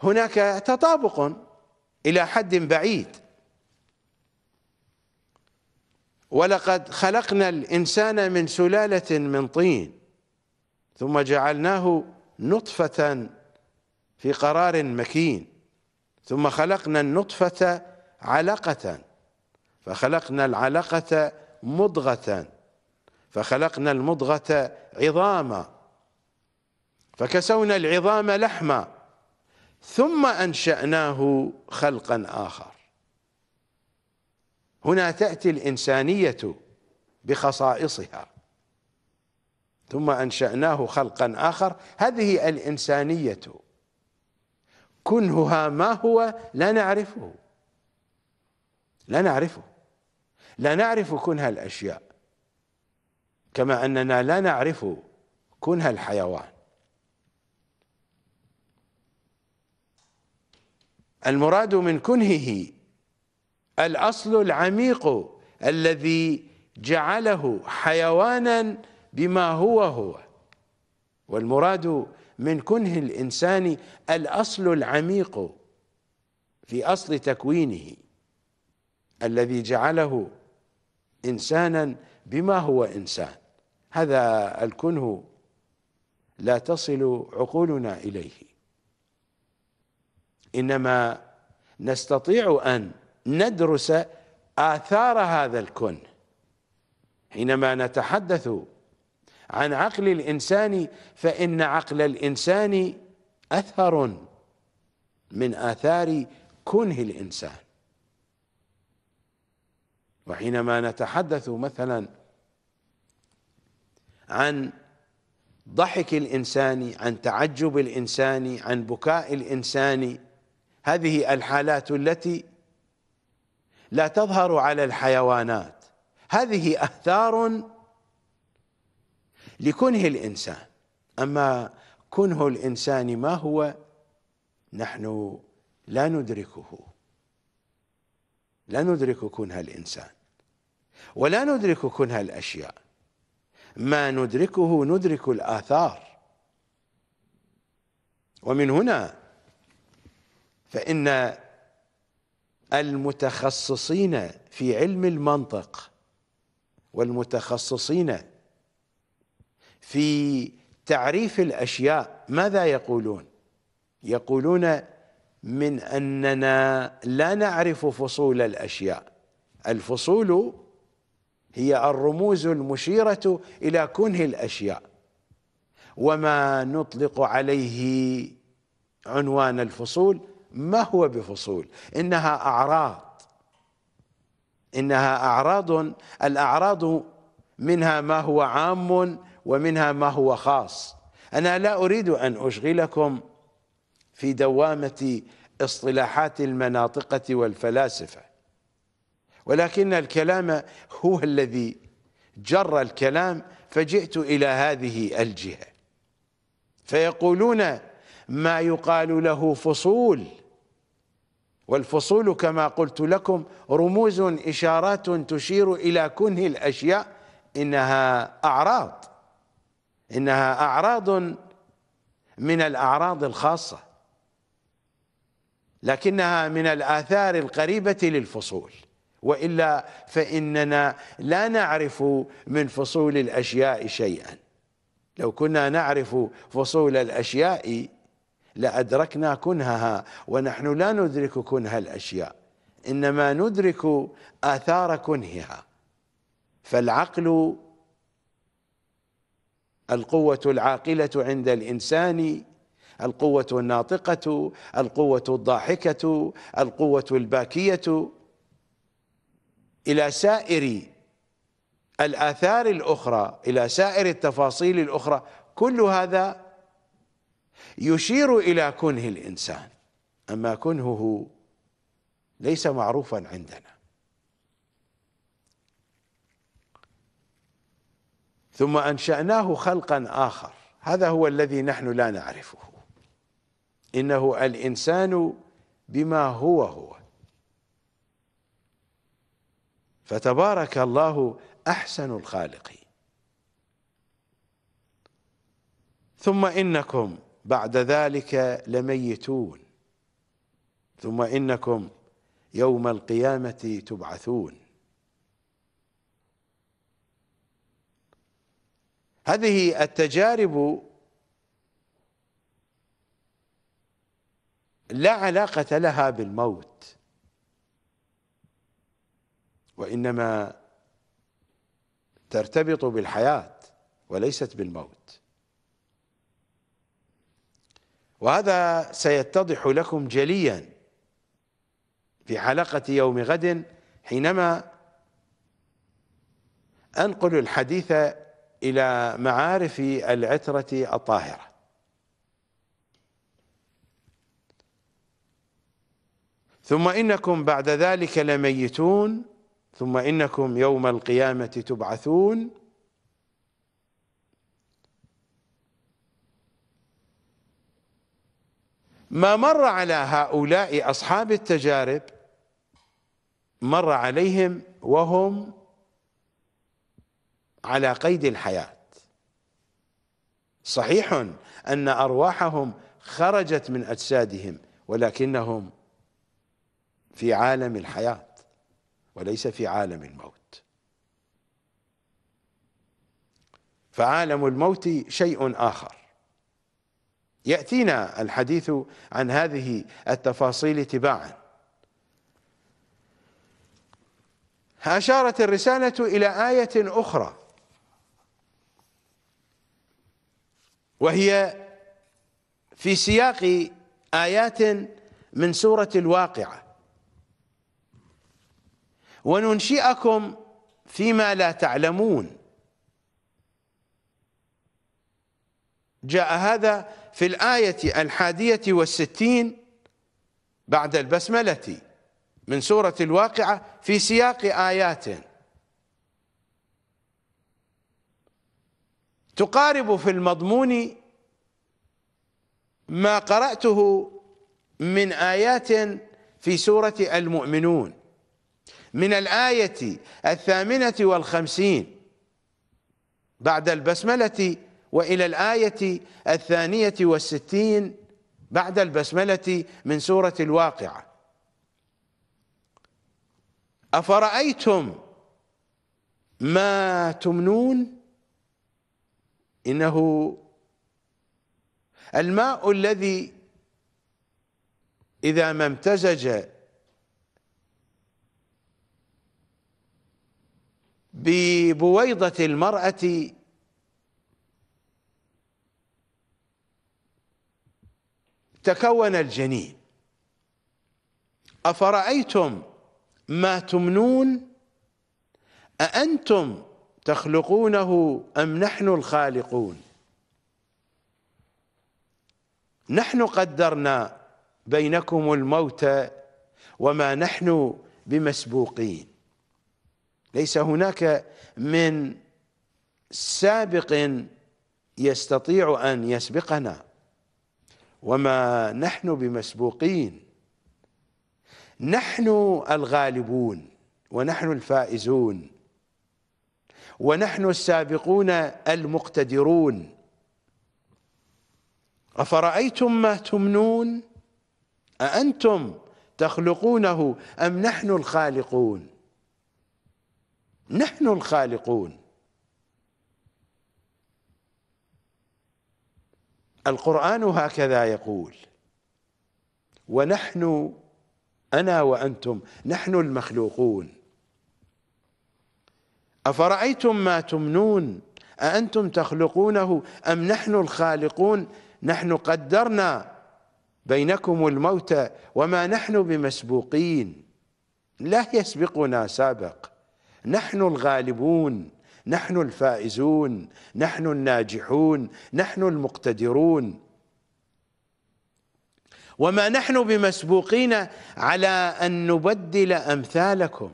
هناك تطابق إلى حد بعيد ولقد خلقنا الإنسان من سلالة من طين ثم جعلناه نطفة في قرار مكين ثم خلقنا النطفة علقة فخلقنا العلقة مضغة فخلقنا المضغة عظاما فكسونا العظام لحما ثم أنشأناه خلقا آخر هنا تأتي الإنسانية بخصائصها ثم أنشأناه خلقا آخر هذه الإنسانية كنهها ما هو لا نعرفه لا نعرفه لا نعرف كنه الأشياء كما أننا لا نعرف كنه الحيوان المراد من كنهه الاصل العميق الذي جعله حيوانا بما هو هو والمراد من كنه الانسان الاصل العميق في اصل تكوينه الذي جعله انسانا بما هو انسان هذا الكنه لا تصل عقولنا اليه انما نستطيع ان ندرس آثار هذا الكون حينما نتحدث عن عقل الإنسان فإن عقل الإنسان أثر من آثار كنه الإنسان وحينما نتحدث مثلا عن ضحك الإنسان عن تعجب الإنسان عن بكاء الإنسان هذه الحالات التي لا تظهر على الحيوانات هذه اثار لكنه الانسان اما كنه الانسان ما هو نحن لا ندركه لا ندرك كنه الانسان ولا ندرك كنه الاشياء ما ندركه ندرك الاثار ومن هنا فان المتخصصين في علم المنطق والمتخصصين في تعريف الاشياء ماذا يقولون يقولون من اننا لا نعرف فصول الاشياء الفصول هي الرموز المشيره الى كنه الاشياء وما نطلق عليه عنوان الفصول ما هو بفصول انها اعراض انها اعراض الاعراض منها ما هو عام ومنها ما هو خاص انا لا اريد ان اشغلكم في دوامه اصطلاحات المناطقه والفلاسفه ولكن الكلام هو الذي جر الكلام فجئت الى هذه الجهه فيقولون ما يقال له فصول والفصول كما قلت لكم رموز إشارات تشير إلى كنه الأشياء إنها أعراض إنها أعراض من الأعراض الخاصة لكنها من الآثار القريبة للفصول وإلا فإننا لا نعرف من فصول الأشياء شيئا لو كنا نعرف فصول الأشياء لأدركنا كنهها ونحن لا ندرك كنه الأشياء إنما ندرك آثار كنهها فالعقل القوة العاقلة عند الإنسان القوة الناطقة القوة الضاحكة القوة الباكية إلى سائر الآثار الأخرى إلى سائر التفاصيل الأخرى كل هذا يشير إلى كنه الإنسان أما كنهه ليس معروفا عندنا ثم أنشأناه خلقا آخر هذا هو الذي نحن لا نعرفه إنه الإنسان بما هو هو فتبارك الله أحسن الخالقين ثم إنكم بعد ذلك لميتون ثم إنكم يوم القيامة تبعثون هذه التجارب لا علاقة لها بالموت وإنما ترتبط بالحياة وليست بالموت وهذا سيتضح لكم جليا في حلقة يوم غد حينما أنقل الحديث إلى معارف العترة الطاهرة ثم إنكم بعد ذلك لميتون ثم إنكم يوم القيامة تبعثون ما مر على هؤلاء أصحاب التجارب مر عليهم وهم على قيد الحياة صحيح أن أرواحهم خرجت من أجسادهم ولكنهم في عالم الحياة وليس في عالم الموت فعالم الموت شيء آخر يأتينا الحديث عن هذه التفاصيل تباعا أشارت الرسالة إلى آية أخرى وهي في سياق آيات من سورة الواقعة وننشئكم فيما لا تعلمون جاء هذا في الآية الحادية والستين بعد البسملة من سورة الواقعة في سياق آيات تقارب في المضمون ما قرأته من آيات في سورة المؤمنون من الآية الثامنة والخمسين بعد البسملة وإلى الآية الثانية والستين بعد البسملة من سورة الواقعة أفرأيتم ما تمنون إنه الماء الذي إذا ما امتزج ببويضة المرأة تكون الجنين أفرأيتم ما تمنون أأنتم تخلقونه أم نحن الخالقون نحن قدرنا بينكم الموت وما نحن بمسبوقين ليس هناك من سابق يستطيع أن يسبقنا وما نحن بمسبوقين نحن الغالبون ونحن الفائزون ونحن السابقون المقتدرون أفرأيتم ما تمنون أأنتم تخلقونه أم نحن الخالقون نحن الخالقون القرآن هكذا يقول ونحن أنا وأنتم نحن المخلوقون أفرأيتم ما تمنون أأنتم تخلقونه أم نحن الخالقون نحن قدرنا بينكم الموت وما نحن بمسبوقين لا يسبقنا سابق نحن الغالبون نحن الفائزون نحن الناجحون نحن المقتدرون وما نحن بمسبوقين على ان نبدل امثالكم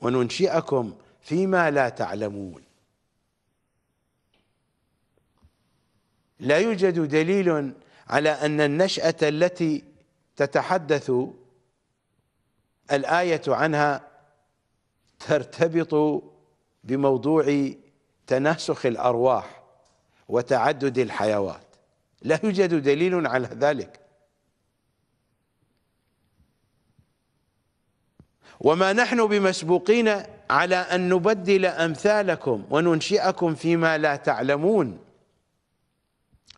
وننشئكم فيما لا تعلمون لا يوجد دليل على ان النشاه التي تتحدث الايه عنها ترتبط بموضوع تناسخ الارواح وتعدد الحيوات لا يوجد دليل على ذلك وما نحن بمسبوقين على ان نبدل امثالكم وننشئكم فيما لا تعلمون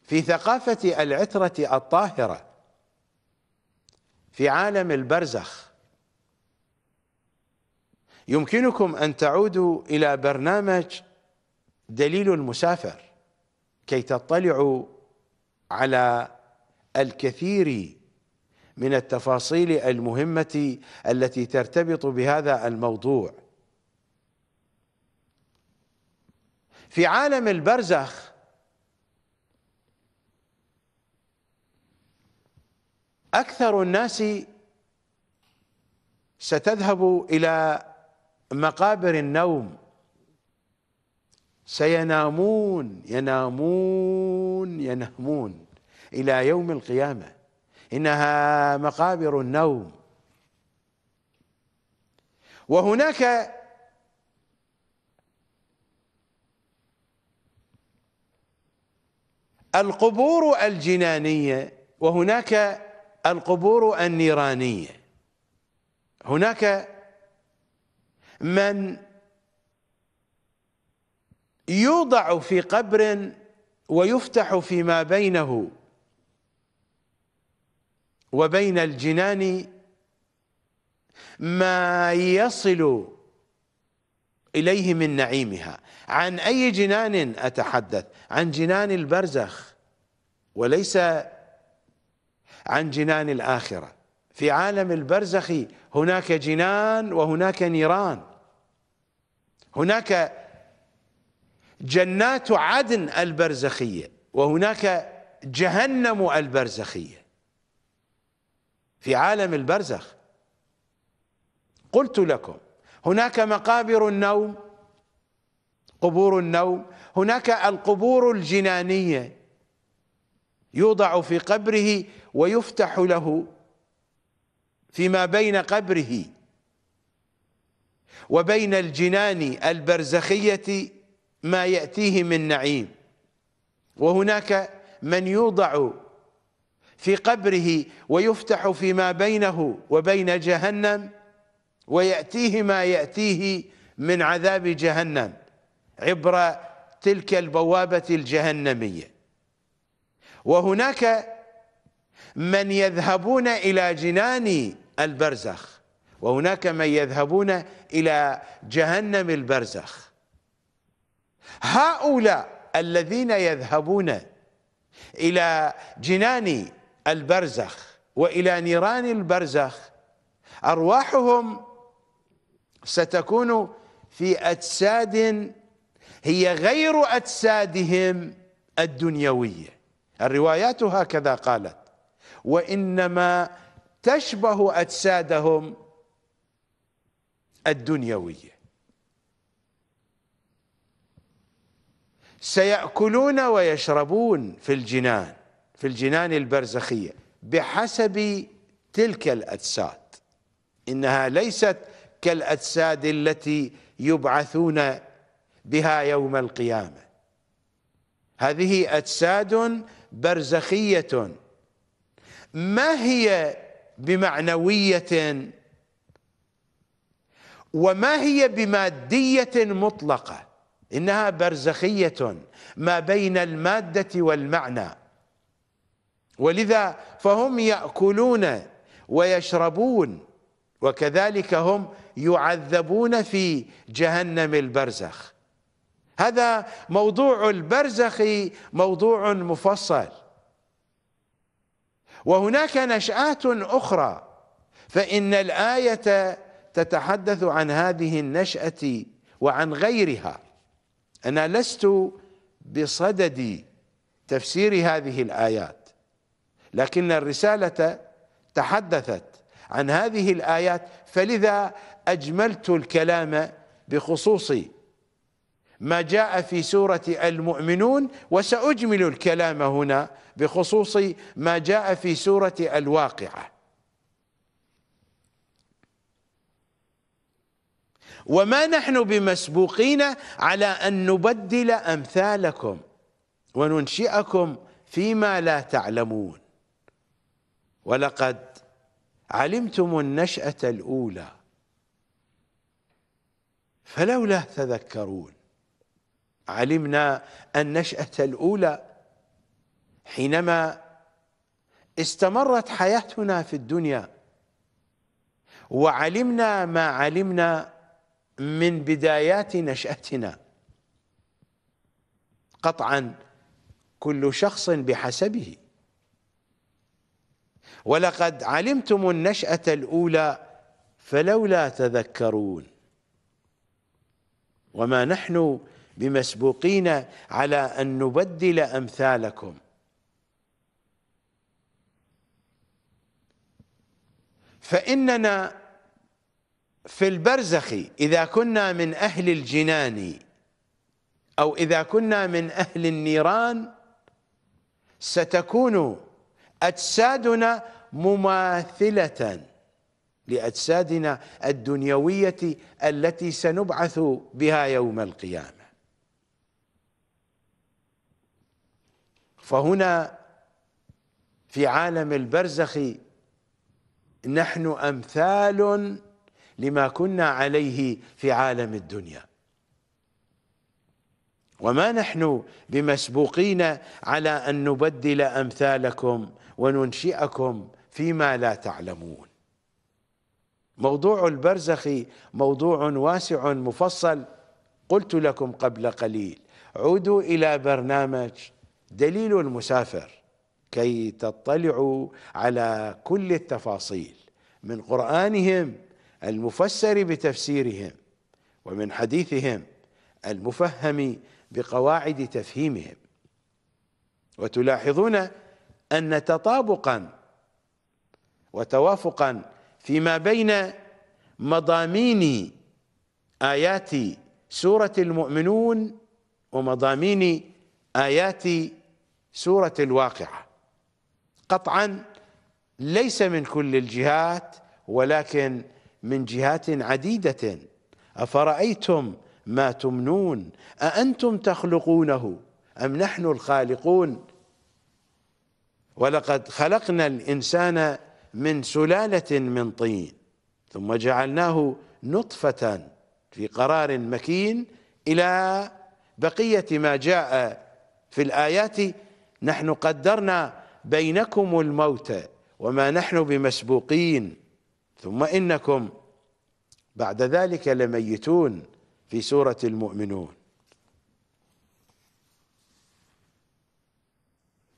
في ثقافه العتره الطاهره في عالم البرزخ يمكنكم أن تعودوا إلى برنامج دليل المسافر كي تطلعوا على الكثير من التفاصيل المهمة التي ترتبط بهذا الموضوع في عالم البرزخ أكثر الناس ستذهب إلى مقابر النوم سينامون ينامون ينامون إلى يوم القيامة إنها مقابر النوم وهناك القبور الجنانية وهناك القبور النيرانية هناك من يوضع في قبر ويفتح فيما بينه وبين الجنان ما يصل إليه من نعيمها عن أي جنان أتحدث عن جنان البرزخ وليس عن جنان الآخرة في عالم البرزخ هناك جنان وهناك نيران هناك جنات عدن البرزخية وهناك جهنم البرزخية في عالم البرزخ قلت لكم هناك مقابر النوم قبور النوم هناك القبور الجنانية يوضع في قبره ويفتح له فيما بين قبره وبين الجنان البرزخية ما يأتيه من نعيم وهناك من يوضع في قبره ويفتح فيما بينه وبين جهنم ويأتيه ما يأتيه من عذاب جهنم عبر تلك البوابة الجهنمية وهناك من يذهبون إلى جنان البرزخ وهناك من يذهبون إلى جهنم البرزخ هؤلاء الذين يذهبون إلى جنان البرزخ وإلى نيران البرزخ أرواحهم ستكون في أجساد هي غير أجسادهم الدنيوية الروايات هكذا قالت وإنما تشبه أجسادهم الدنيويه سيأكلون ويشربون في الجنان في الجنان البرزخية بحسب تلك الأجساد إنها ليست كالأجساد التي يبعثون بها يوم القيامة هذه أجساد برزخية ما هي بمعنوية وما هي بمادية مطلقة إنها برزخية ما بين المادة والمعنى ولذا فهم يأكلون ويشربون وكذلك هم يعذبون في جهنم البرزخ هذا موضوع البرزخ موضوع مفصل وهناك نشآت أخرى فإن الآية تتحدث عن هذه النشأة وعن غيرها أنا لست بصدد تفسير هذه الآيات لكن الرسالة تحدثت عن هذه الآيات فلذا أجملت الكلام بخصوص ما جاء في سورة المؤمنون وسأجمل الكلام هنا بخصوص ما جاء في سورة الواقعة وما نحن بمسبوقين على أن نبدل أمثالكم وننشئكم فيما لا تعلمون ولقد علمتم النشأة الأولى فلولا تذكرون علمنا النشأة الأولى حينما استمرت حياتنا في الدنيا وعلمنا ما علمنا من بدايات نشأتنا قطعا كل شخص بحسبه ولقد علمتم النشأة الأولى فلولا تذكرون وما نحن بمسبوقين على أن نبدل أمثالكم فإننا في البرزخ إذا كنا من أهل الجنان أو إذا كنا من أهل النيران ستكون أجسادنا مماثلة لأجسادنا الدنيوية التي سنبعث بها يوم القيامة فهنا في عالم البرزخ نحن أمثال لما كنا عليه في عالم الدنيا وما نحن بمسبوقين على أن نبدل أمثالكم وننشئكم فيما لا تعلمون موضوع البرزخ موضوع واسع مفصل قلت لكم قبل قليل عودوا إلى برنامج دليل المسافر كي تطلعوا على كل التفاصيل من قرآنهم المفسر بتفسيرهم ومن حديثهم المفهم بقواعد تفهيمهم وتلاحظون أن تطابقا وتوافقا فيما بين مضامين آيات سورة المؤمنون ومضامين آيات سورة الواقعة قطعا ليس من كل الجهات ولكن من جهات عديدة أفرأيتم ما تمنون أأنتم تخلقونه أم نحن الخالقون ولقد خلقنا الإنسان من سلالة من طين ثم جعلناه نطفة في قرار مكين إلى بقية ما جاء في الآيات نحن قدرنا بينكم الموت وما نحن بمسبوقين ثم إنكم بعد ذلك لميتون في سورة المؤمنون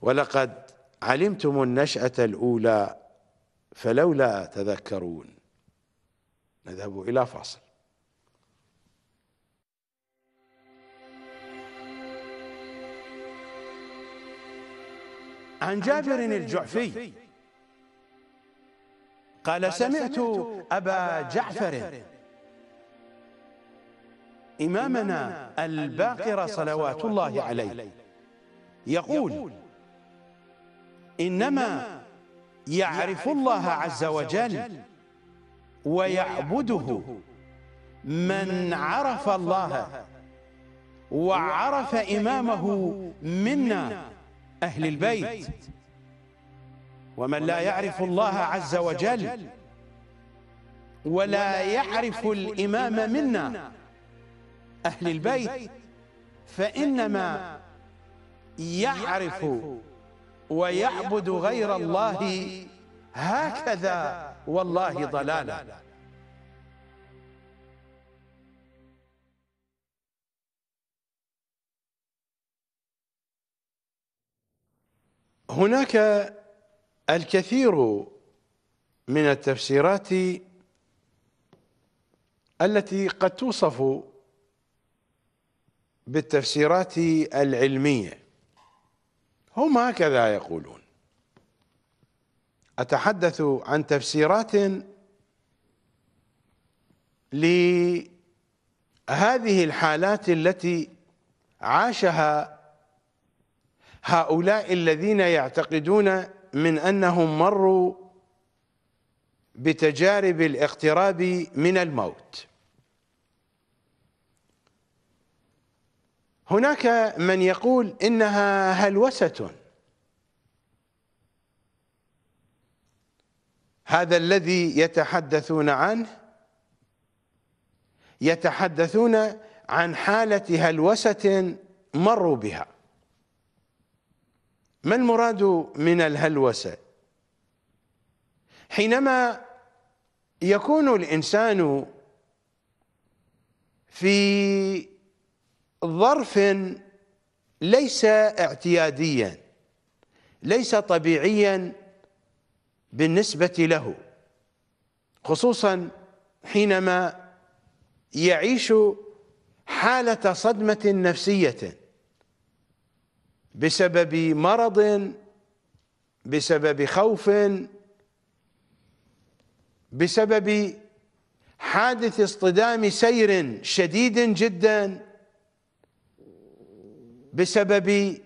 ولقد علمتم النشأة الأولى فلولا تذكرون نذهب إلى فاصل عن جابر الجعفي قال سمعت أبا جعفر إمامنا الباقر صلوات الله عليه يقول إنما يعرف الله عز وجل ويعبده من عرف الله وعرف إمامه منا أهل البيت ومن لا يعرف الله عز وجل ولا يعرف الإمام منا أهل البيت فإنما يعرف ويعبد غير الله هكذا والله ضلالا هناك الكثير من التفسيرات التي قد توصف بالتفسيرات العلمية هم هكذا يقولون أتحدث عن تفسيرات لهذه الحالات التي عاشها هؤلاء الذين يعتقدون من انهم مروا بتجارب الاقتراب من الموت هناك من يقول انها هلوسه هذا الذي يتحدثون عنه يتحدثون عن حاله هلوسه مروا بها ما المراد من الهلوسة حينما يكون الإنسان في ظرف ليس اعتياديا ليس طبيعيا بالنسبة له خصوصا حينما يعيش حالة صدمة نفسية بسبب مرض بسبب خوف بسبب حادث اصطدام سير شديد جدا بسبب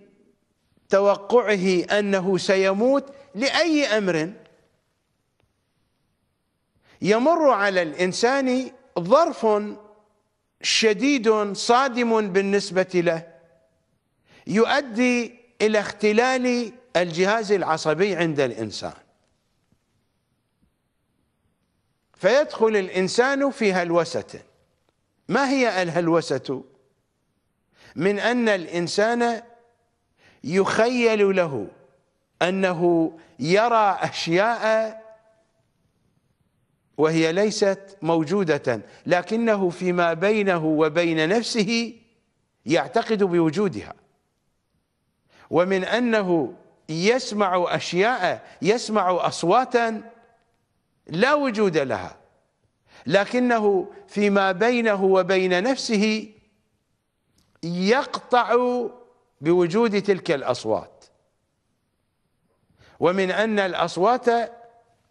توقعه انه سيموت لاي امر يمر على الانسان ظرف شديد صادم بالنسبه له يؤدي إلى اختلال الجهاز العصبي عند الإنسان فيدخل الإنسان في هلوسة ما هي الهلوسة؟ من أن الإنسان يخيل له أنه يرى أشياء وهي ليست موجودة لكنه فيما بينه وبين نفسه يعتقد بوجودها ومن أنه يسمع أشياء يسمع أصواتا لا وجود لها لكنه فيما بينه وبين نفسه يقطع بوجود تلك الأصوات ومن أن الأصوات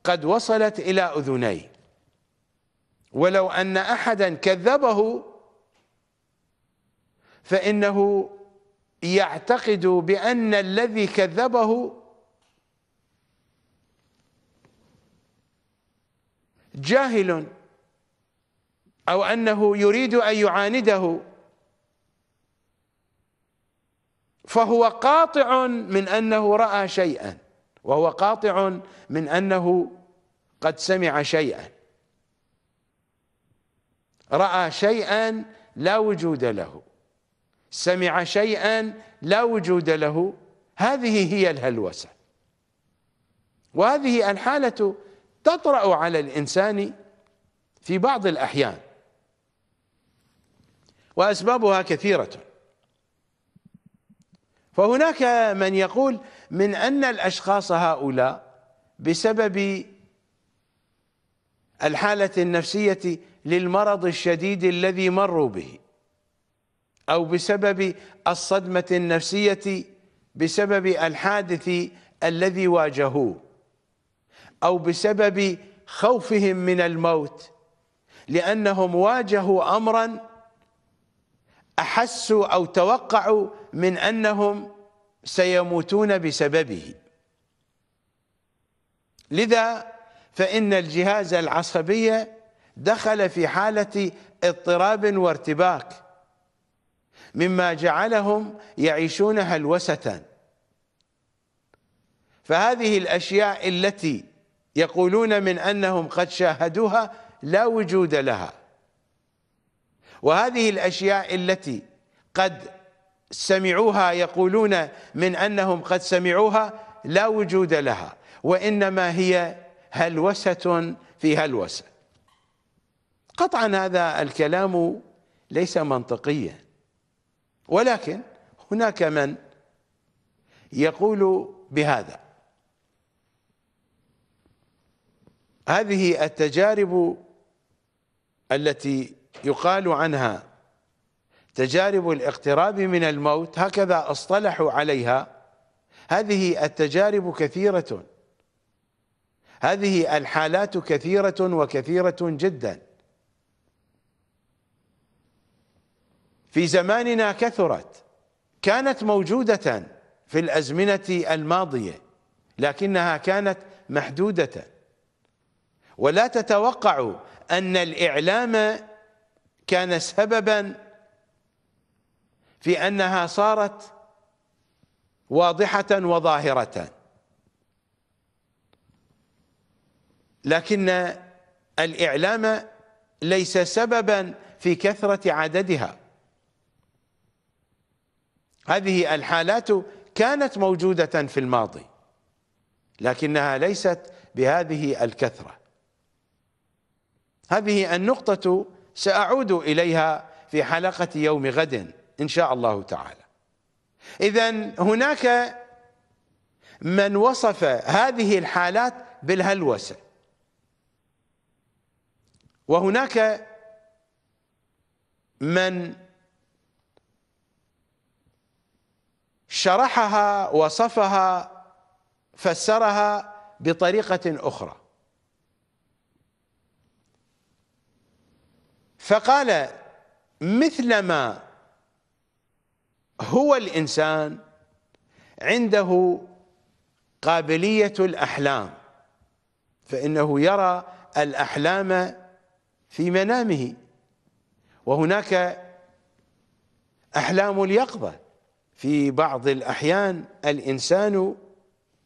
قد وصلت إلى أذنيه ولو أن أحدا كذبه فإنه يعتقد بأن الذي كذبه جاهل أو أنه يريد أن يعانده فهو قاطع من أنه رأى شيئا وهو قاطع من أنه قد سمع شيئا رأى شيئا لا وجود له سمع شيئا لا وجود له هذه هي الهلوسة وهذه الحالة تطرأ على الإنسان في بعض الأحيان وأسبابها كثيرة فهناك من يقول من أن الأشخاص هؤلاء بسبب الحالة النفسية للمرض الشديد الذي مروا به أو بسبب الصدمة النفسية بسبب الحادث الذي واجهوه أو بسبب خوفهم من الموت لأنهم واجهوا أمرا أحسوا أو توقعوا من أنهم سيموتون بسببه لذا فإن الجهاز العصبي دخل في حالة اضطراب وارتباك مما جعلهم يعيشون هلوسة فهذه الأشياء التي يقولون من أنهم قد شاهدوها لا وجود لها وهذه الأشياء التي قد سمعوها يقولون من أنهم قد سمعوها لا وجود لها وإنما هي هلوسة في هلوسة قطعا هذا الكلام ليس منطقيا ولكن هناك من يقول بهذا هذه التجارب التي يقال عنها تجارب الاقتراب من الموت هكذا اصطلحوا عليها هذه التجارب كثيرة هذه الحالات كثيرة وكثيرة جدا في زماننا كثرت كانت موجودة في الأزمنة الماضية لكنها كانت محدودة ولا تتوقع أن الإعلام كان سببا في أنها صارت واضحة وظاهرة لكن الإعلام ليس سببا في كثرة عددها هذه الحالات كانت موجودة في الماضي لكنها ليست بهذه الكثرة هذه النقطة سأعود إليها في حلقة يوم غد إن شاء الله تعالى إذا هناك من وصف هذه الحالات بالهلوسة وهناك من شرحها وصفها فسرها بطريقة أخرى فقال مثلما هو الإنسان عنده قابلية الأحلام فإنه يرى الأحلام في منامه وهناك أحلام اليقظة في بعض الأحيان الإنسان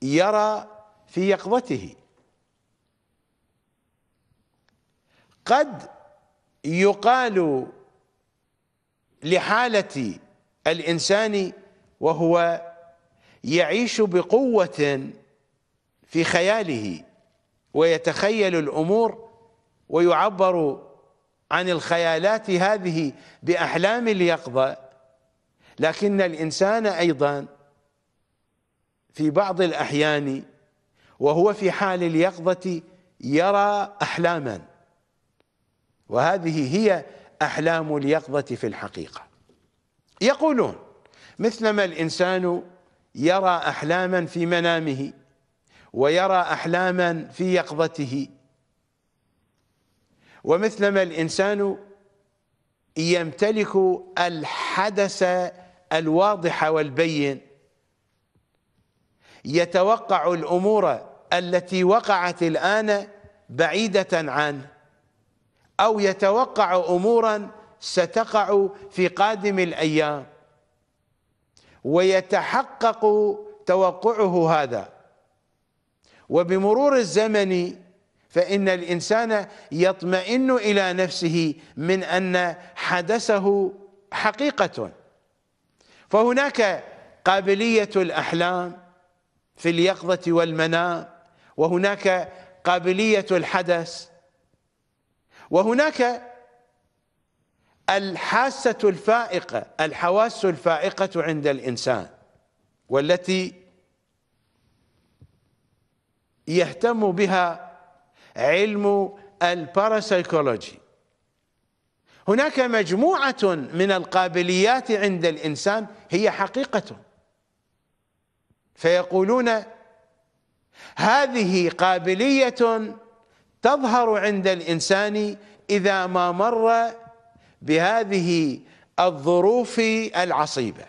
يرى في يقظته قد يقال لحالة الإنسان وهو يعيش بقوة في خياله ويتخيل الأمور ويعبر عن الخيالات هذه بأحلام اليقظة لكن الإنسان أيضا في بعض الأحيان وهو في حال اليقظة يرى أحلاما وهذه هي أحلام اليقظة في الحقيقة يقولون مثلما الإنسان يرى أحلاما في منامه ويرى أحلاما في يقظته ومثلما الإنسان يمتلك الحدث الواضح والبين يتوقع الأمور التي وقعت الآن بعيدة عنه أو يتوقع أمورا ستقع في قادم الأيام ويتحقق توقعه هذا وبمرور الزمن فإن الإنسان يطمئن إلى نفسه من أن حدثه حقيقة فهناك قابلية الأحلام في اليقظة والمنام وهناك قابلية الحدث وهناك الحاسة الفائقة الحواس الفائقة عند الإنسان والتي يهتم بها علم الباراسيكولوجي هناك مجموعة من القابليات عند الإنسان هي حقيقة فيقولون هذه قابلية تظهر عند الإنسان إذا ما مر بهذه الظروف العصيبة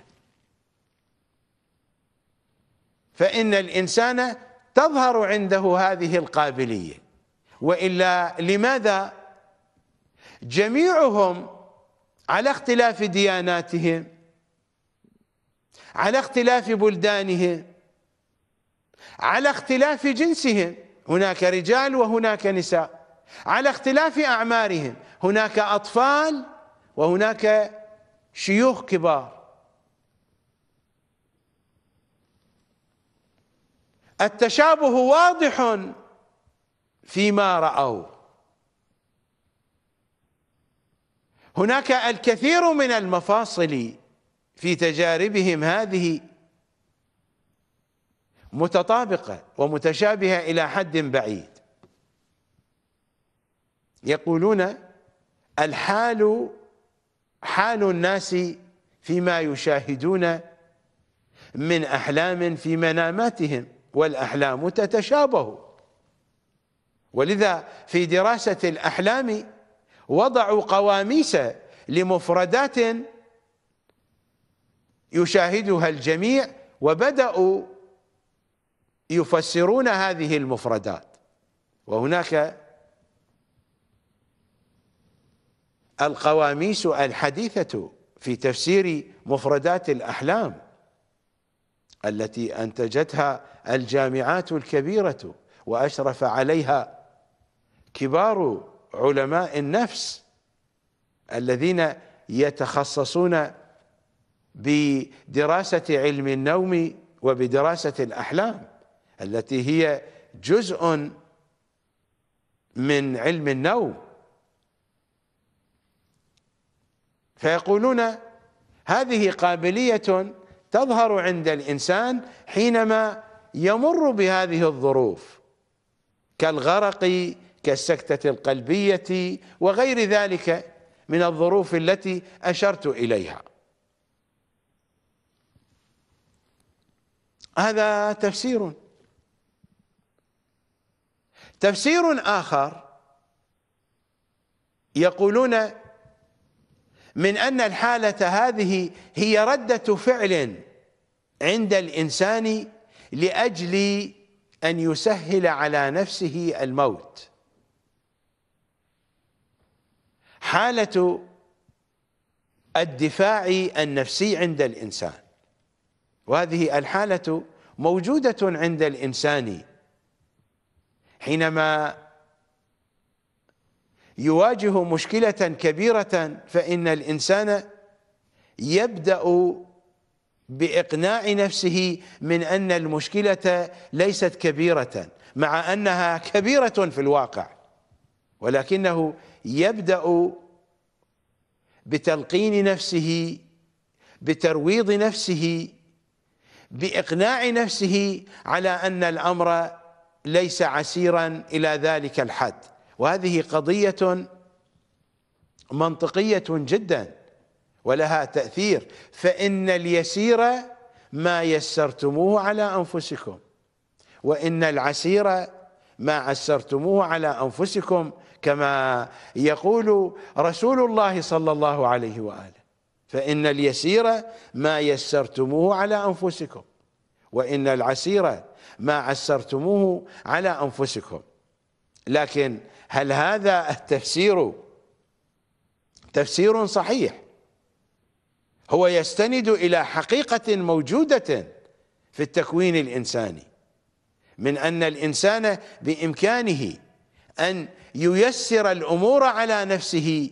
فإن الإنسان تظهر عنده هذه القابلية وإلا لماذا جميعهم على اختلاف دياناتهم على اختلاف بلدانهم على اختلاف جنسهم هناك رجال وهناك نساء على اختلاف أعمارهم هناك أطفال وهناك شيوخ كبار التشابه واضح فيما رأوا هناك الكثير من المفاصل في تجاربهم هذه متطابقة ومتشابهة إلى حد بعيد يقولون الحال حال الناس فيما يشاهدون من أحلام في مناماتهم والأحلام تتشابه ولذا في دراسة الأحلام وضعوا قواميس لمفردات يشاهدها الجميع وبدأوا يفسرون هذه المفردات وهناك القواميس الحديثة في تفسير مفردات الأحلام التي أنتجتها الجامعات الكبيرة وأشرف عليها كبار علماء النفس الذين يتخصصون بدراسة علم النوم وبدراسة الأحلام التي هي جزء من علم النوم فيقولون هذه قابلية تظهر عند الإنسان حينما يمر بهذه الظروف كالغرق كالسكتة القلبية وغير ذلك من الظروف التي أشرت إليها هذا تفسير تفسير آخر يقولون من أن الحالة هذه هي ردة فعل عند الإنسان لأجل أن يسهل على نفسه الموت حالة الدفاع النفسي عند الإنسان وهذه الحالة موجودة عند الإنسان حينما يواجه مشكلة كبيرة فإن الإنسان يبدأ بإقناع نفسه من أن المشكلة ليست كبيرة مع أنها كبيرة في الواقع ولكنه يبدأ بتلقين نفسه بترويض نفسه باقناع نفسه على ان الامر ليس عسيرا الى ذلك الحد وهذه قضيه منطقيه جدا ولها تاثير فان اليسير ما يسرتموه على انفسكم وان العسير ما عسرتموه على انفسكم كما يقول رسول الله صلى الله عليه وآله فإن اليسير ما يسرتموه على أنفسكم وإن العسير ما عسرتموه على أنفسكم لكن هل هذا التفسير تفسير صحيح هو يستند إلى حقيقة موجودة في التكوين الإنساني من أن الإنسان بإمكانه أن ييسر الامور على نفسه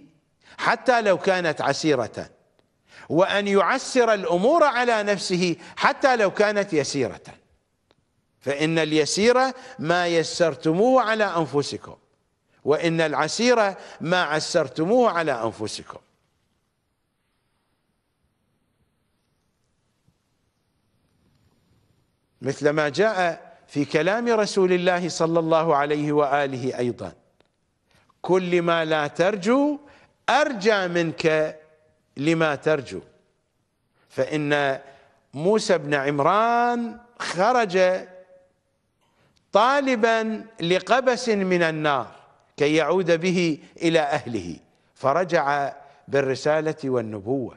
حتى لو كانت عسيره وان يعسر الامور على نفسه حتى لو كانت يسيره فان اليسير ما يسرتموه على انفسكم وان العسير ما عسرتموه على انفسكم مثل ما جاء في كلام رسول الله صلى الله عليه واله ايضا كل ما لا ترجو أرجى منك لما ترجو فإن موسى بن عمران خرج طالبا لقبس من النار كي يعود به إلى أهله فرجع بالرسالة والنبوة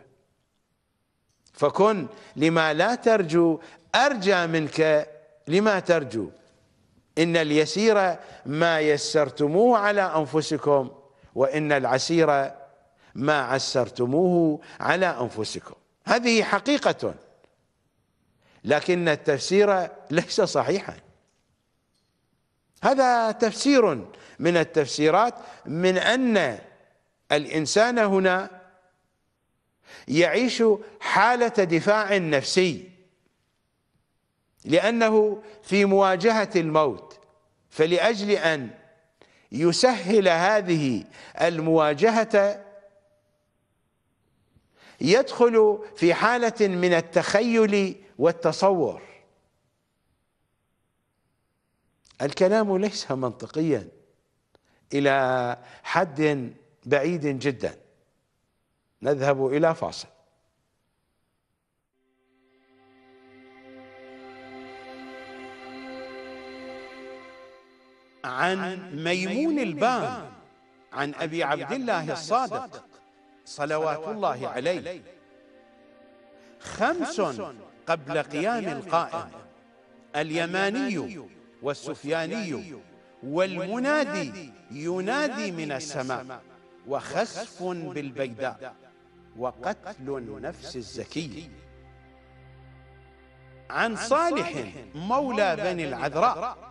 فكن لما لا ترجو أرجى منك لما ترجو إن اليسير ما يسرتموه على أنفسكم وإن العسير ما عسرتموه على أنفسكم هذه حقيقة لكن التفسير ليس صحيحا هذا تفسير من التفسيرات من أن الإنسان هنا يعيش حالة دفاع نفسي لأنه في مواجهة الموت فلأجل أن يسهل هذه المواجهة يدخل في حالة من التخيل والتصور الكلام ليس منطقيا إلى حد بعيد جدا نذهب إلى فاصل عن ميمون البان عن أبي عبد الله الصادق صلوات الله عليه خمس قبل قيام القائم اليماني والسفياني والمنادي ينادي من السماء وخسف بالبيداء وقتل النفس الزكي عن صالح مولى بني العذراء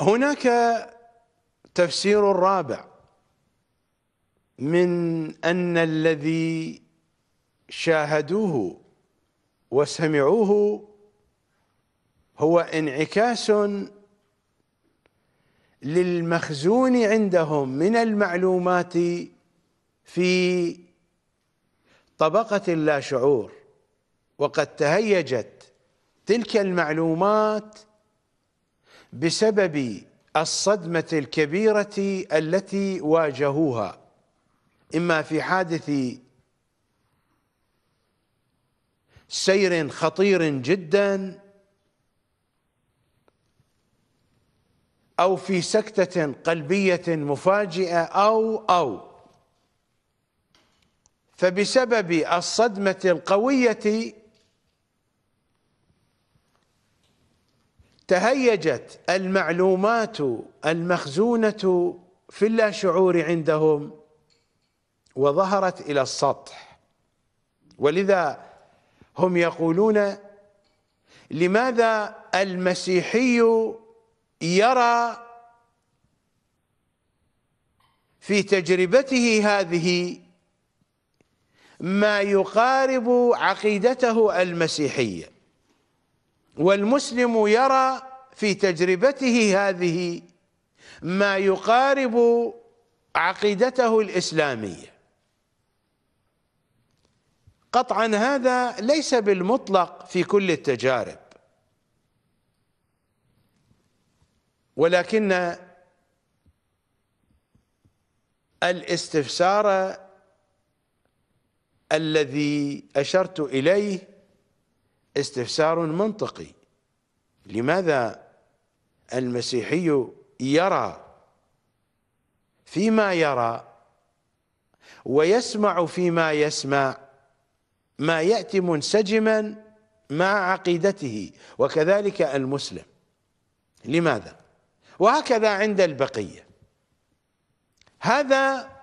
هناك تفسير رابع من أن الذي شاهدوه وسمعوه هو انعكاس للمخزون عندهم من المعلومات في طبقة اللاشعور وقد تهيجت تلك المعلومات بسبب الصدمة الكبيرة التي واجهوها إما في حادث سير خطير جدا أو في سكتة قلبية مفاجئة أو أو فبسبب الصدمة القوية تهيجت المعلومات المخزونة في اللاشعور عندهم وظهرت إلى السطح ولذا هم يقولون لماذا المسيحي يرى في تجربته هذه ما يقارب عقيدته المسيحيه والمسلم يرى في تجربته هذه ما يقارب عقيدته الإسلامية قطعا هذا ليس بالمطلق في كل التجارب ولكن الاستفسار الذي أشرت إليه استفسار منطقي لماذا المسيحي يرى فيما يرى ويسمع فيما يسمع ما ياتي منسجما مع عقيدته وكذلك المسلم لماذا وهكذا عند البقيه هذا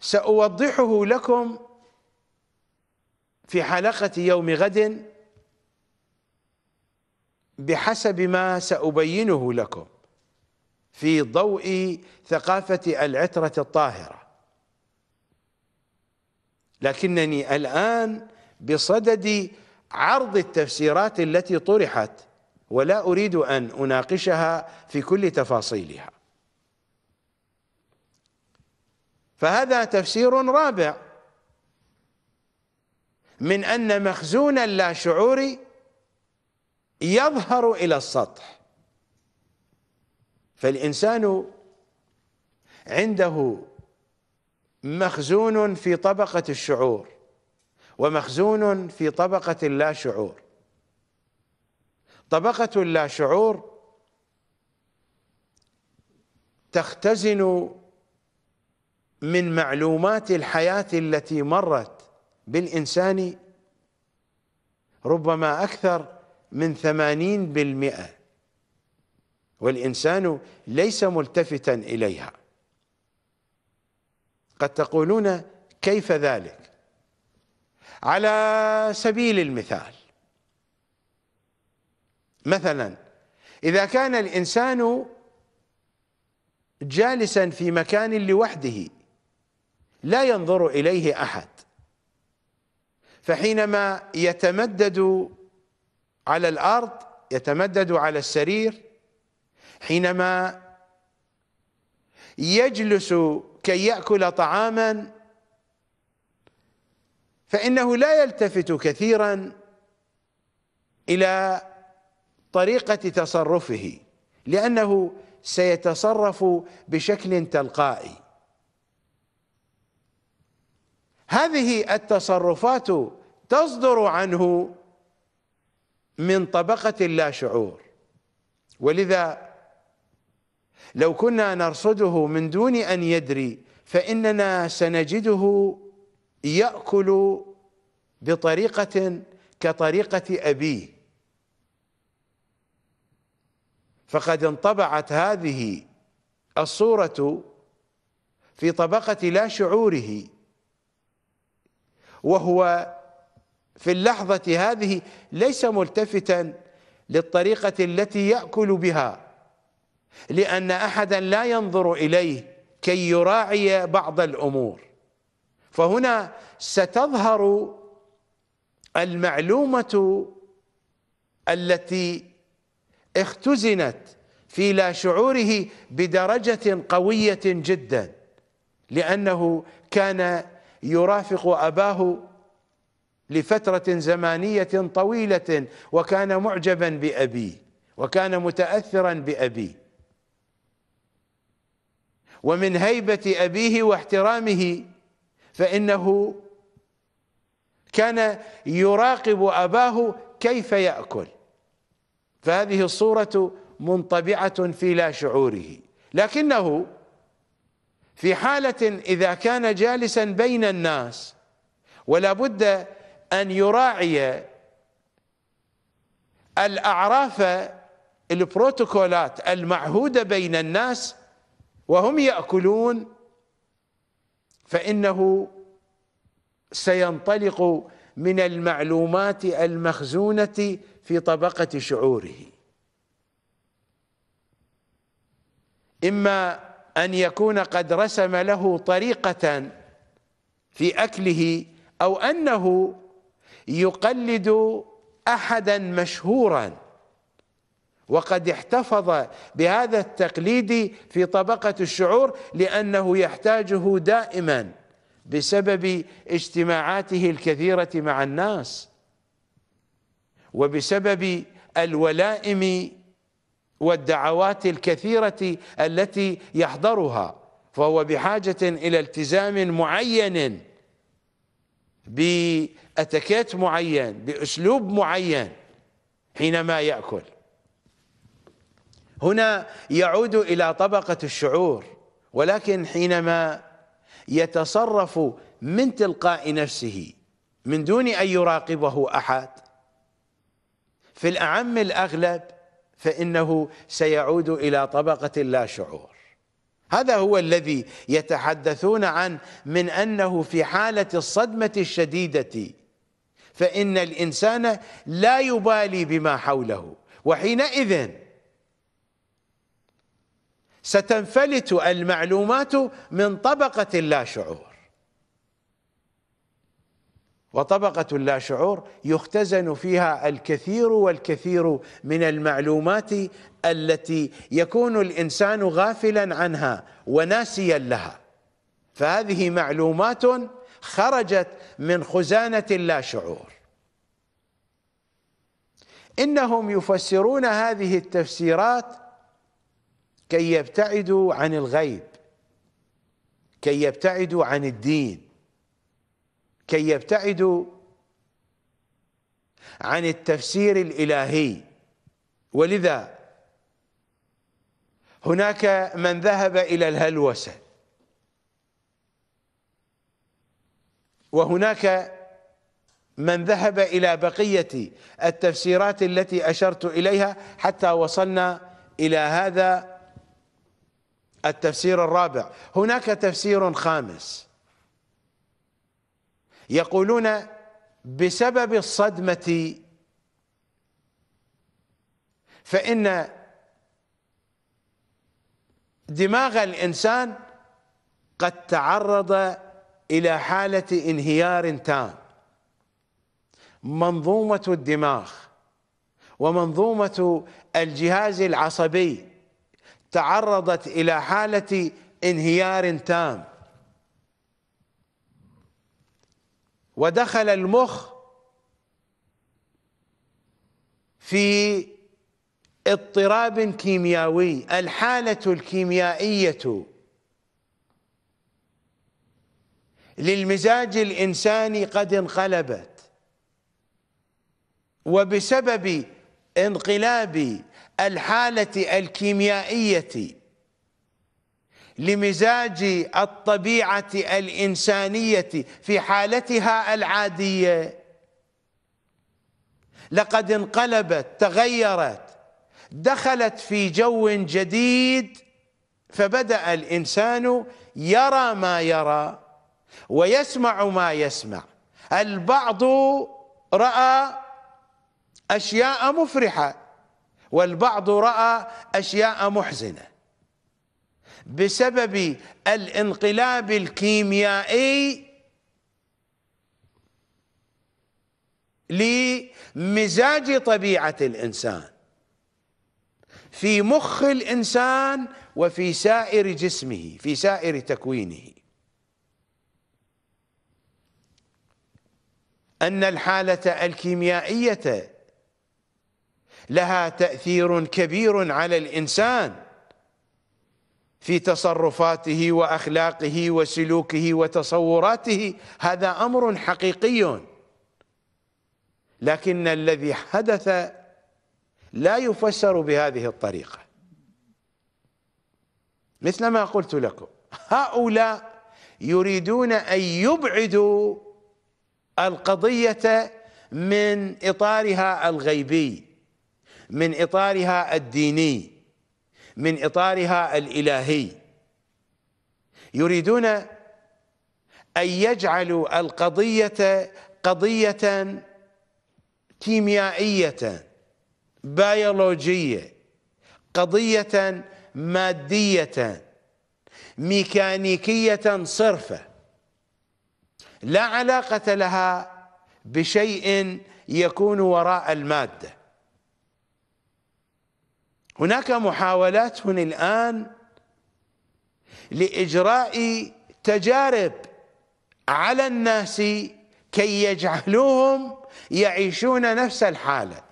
ساوضحه لكم في حلقة يوم غد بحسب ما سأبينه لكم في ضوء ثقافة العترة الطاهرة لكنني الآن بصدد عرض التفسيرات التي طرحت ولا أريد أن أناقشها في كل تفاصيلها فهذا تفسير رابع من أن مخزون اللاشعور يظهر إلى السطح فالإنسان عنده مخزون في طبقة الشعور ومخزون في طبقة اللاشعور طبقة اللاشعور تختزن من معلومات الحياة التي مرت بالإنسان ربما أكثر من ثمانين بالمئة والإنسان ليس ملتفتا إليها قد تقولون كيف ذلك على سبيل المثال مثلا إذا كان الإنسان جالسا في مكان لوحده لا ينظر إليه أحد فحينما يتمدد على الارض يتمدد على السرير حينما يجلس كي ياكل طعاما فانه لا يلتفت كثيرا الى طريقه تصرفه لانه سيتصرف بشكل تلقائي هذه التصرفات تصدر عنه من طبقة لا شعور ولذا لو كنا نرصده من دون أن يدري فإننا سنجده يأكل بطريقة كطريقة أبيه فقد انطبعت هذه الصورة في طبقة لا شعوره وهو في اللحظة هذه ليس ملتفتا للطريقة التي يأكل بها لأن أحدا لا ينظر إليه كي يراعي بعض الأمور فهنا ستظهر المعلومة التي اختزنت في لا شعوره بدرجة قوية جدا لأنه كان يرافق أباه لفترة زمانية طويلة وكان معجبا بأبيه وكان متأثرا بأبيه ومن هيبة أبيه واحترامه فإنه كان يراقب أباه كيف يأكل فهذه الصورة منطبعة في لا شعوره لكنه في حالة إذا كان جالسا بين الناس ولا بد أن يراعي الأعراف البروتوكولات المعهودة بين الناس وهم يأكلون فإنه سينطلق من المعلومات المخزونة في طبقة شعوره إما أن يكون قد رسم له طريقة في أكله أو أنه يقلد أحدا مشهورا وقد احتفظ بهذا التقليد في طبقة الشعور لأنه يحتاجه دائما بسبب اجتماعاته الكثيرة مع الناس وبسبب الولائم والدعوات الكثيرة التي يحضرها فهو بحاجة إلى التزام معين بأتكات معين بأسلوب معين حينما يأكل هنا يعود إلى طبقة الشعور ولكن حينما يتصرف من تلقاء نفسه من دون أن يراقبه أحد في الأعم الأغلب فإنه سيعود إلى طبقة لا شعور هذا هو الذي يتحدثون عن من أنه في حالة الصدمة الشديدة فإن الإنسان لا يبالي بما حوله وحينئذ ستنفلت المعلومات من طبقة لا شعور وطبقة اللا شعور يختزن فيها الكثير والكثير من المعلومات التي يكون الإنسان غافلا عنها وناسيا لها فهذه معلومات خرجت من خزانة اللا شعور إنهم يفسرون هذه التفسيرات كي يبتعدوا عن الغيب كي يبتعدوا عن الدين كي يبتعدوا عن التفسير الإلهي ولذا هناك من ذهب إلى الهلوسة وهناك من ذهب إلى بقية التفسيرات التي أشرت إليها حتى وصلنا إلى هذا التفسير الرابع هناك تفسير خامس يقولون بسبب الصدمة فإن دماغ الإنسان قد تعرض إلى حالة انهيار تام منظومة الدماغ ومنظومة الجهاز العصبي تعرضت إلى حالة انهيار تام ودخل المخ في اضطراب كيميائي الحالة الكيميائية للمزاج الإنساني قد انقلبت وبسبب انقلاب الحالة الكيميائية لمزاج الطبيعة الإنسانية في حالتها العادية لقد انقلبت تغيرت دخلت في جو جديد فبدأ الإنسان يرى ما يرى ويسمع ما يسمع البعض رأى أشياء مفرحة والبعض رأى أشياء محزنة بسبب الانقلاب الكيميائي لمزاج طبيعة الإنسان في مخ الإنسان وفي سائر جسمه في سائر تكوينه أن الحالة الكيميائية لها تأثير كبير على الإنسان في تصرفاته واخلاقه وسلوكه وتصوراته هذا امر حقيقي لكن الذي حدث لا يفسر بهذه الطريقه مثل ما قلت لكم هؤلاء يريدون ان يبعدوا القضيه من اطارها الغيبي من اطارها الديني من اطارها الالهي يريدون ان يجعلوا القضيه قضيه كيميائيه بيولوجيه قضيه ماديه ميكانيكيه صرفه لا علاقه لها بشيء يكون وراء الماده هناك محاولات الآن لإجراء تجارب على الناس كي يجعلوهم يعيشون نفس الحالة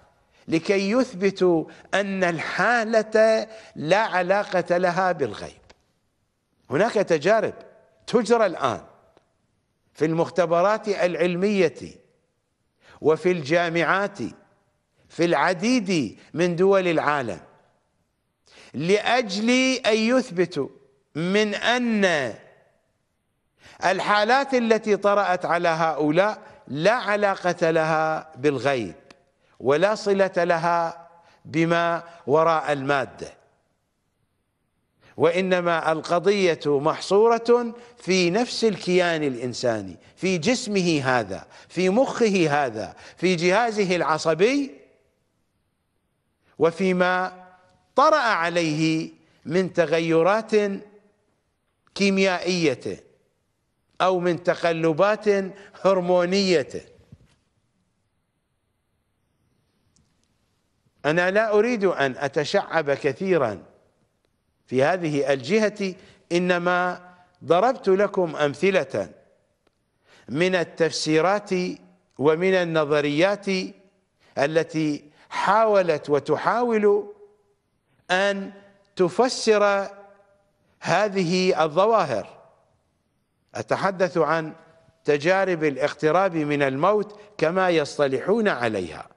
لكي يثبتوا أن الحالة لا علاقة لها بالغيب هناك تجارب تجرى الآن في المختبرات العلمية وفي الجامعات في العديد من دول العالم لأجل أن يثبتوا من أن الحالات التي طرأت على هؤلاء لا علاقة لها بالغيب ولا صلة لها بما وراء المادة وإنما القضية محصورة في نفس الكيان الإنساني في جسمه هذا في مخه هذا في جهازه العصبي وفيما طرأ عليه من تغيرات كيميائية أو من تقلبات هرمونية أنا لا أريد أن أتشعب كثيرا في هذه الجهة إنما ضربت لكم أمثلة من التفسيرات ومن النظريات التي حاولت وتحاول أن تفسر هذه الظواهر أتحدث عن تجارب الاقتراب من الموت كما يصطلحون عليها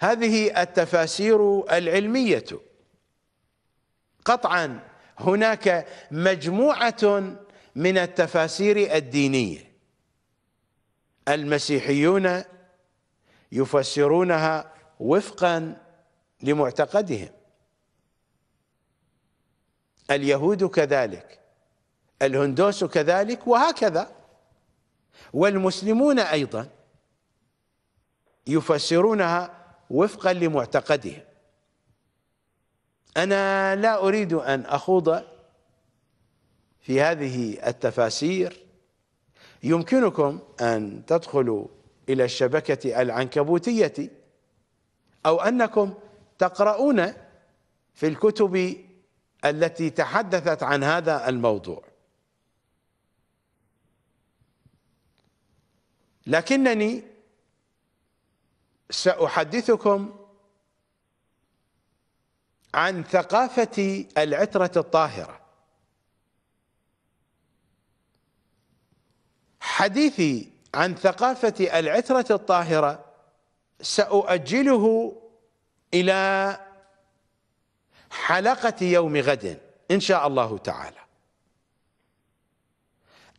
هذه التفاسير العلمية قطعا هناك مجموعة من التفاسير الدينية المسيحيون يفسرونها وفقا لمعتقدهم اليهود كذلك الهندوس كذلك وهكذا والمسلمون أيضا يفسرونها وفقا لمعتقدهم أنا لا أريد أن أخوض في هذه التفاسير يمكنكم أن تدخلوا إلى الشبكة العنكبوتية أو أنكم تقرؤون في الكتب التي تحدثت عن هذا الموضوع لكنني سأحدثكم عن ثقافة العترة الطاهرة حديثي عن ثقافة العترة الطاهرة سأؤجله إلى حلقة يوم غد إن شاء الله تعالى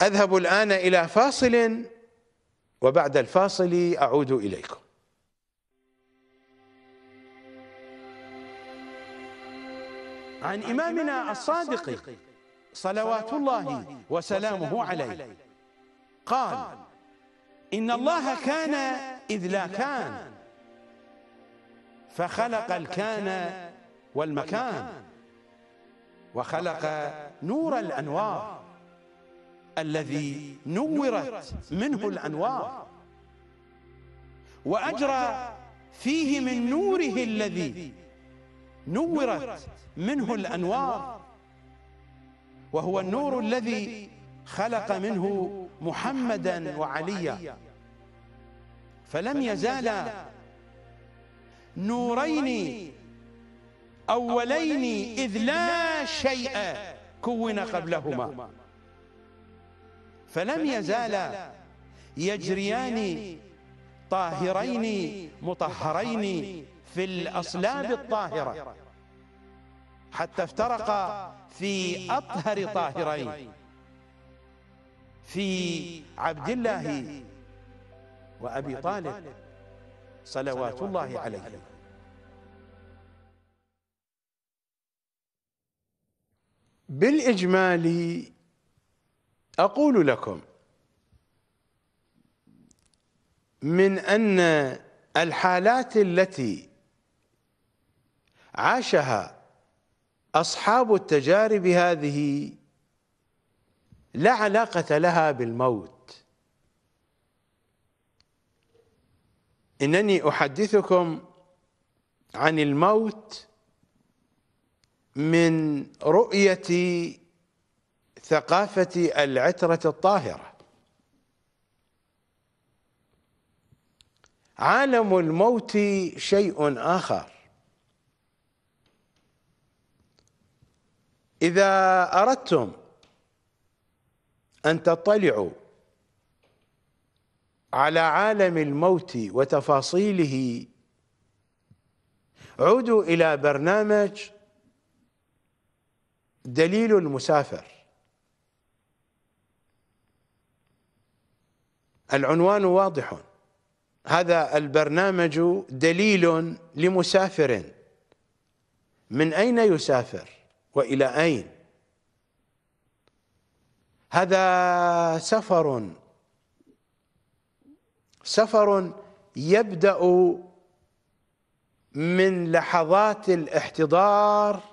أذهب الآن إلى فاصل وبعد الفاصل أعود إليكم عن إمامنا الصادق صلوات الله وسلامه عليه قال إن الله كان إذ لا كان فخلق الكان والمكان وخلق نور الأنوار الذي نورت منه الأنوار وأجرى فيه من نوره الذي نورت منه الأنوار وهو النور الذي خلق منه محمدا وعليا فلم يزالا نورين أولين إذ لا شيء كون قبلهما فلم يزالا يجريان طاهرين مطهرين في الأصلاب الطاهرة حتى افترقا في أطهر طاهرين في عبد الله وأبي طالب صلوات الله عليهم بالإجمالي أقول لكم من أن الحالات التي عاشها أصحاب التجارب هذه لا علاقة لها بالموت إنني أحدثكم عن الموت من رؤية ثقافة العترة الطاهرة عالم الموت شيء آخر إذا أردتم أن تطلعوا على عالم الموت وتفاصيله عودوا إلى برنامج دليل المسافر العنوان واضح هذا البرنامج دليل لمسافر من أين يسافر وإلى أين هذا سفر سفر يبدأ من لحظات الاحتضار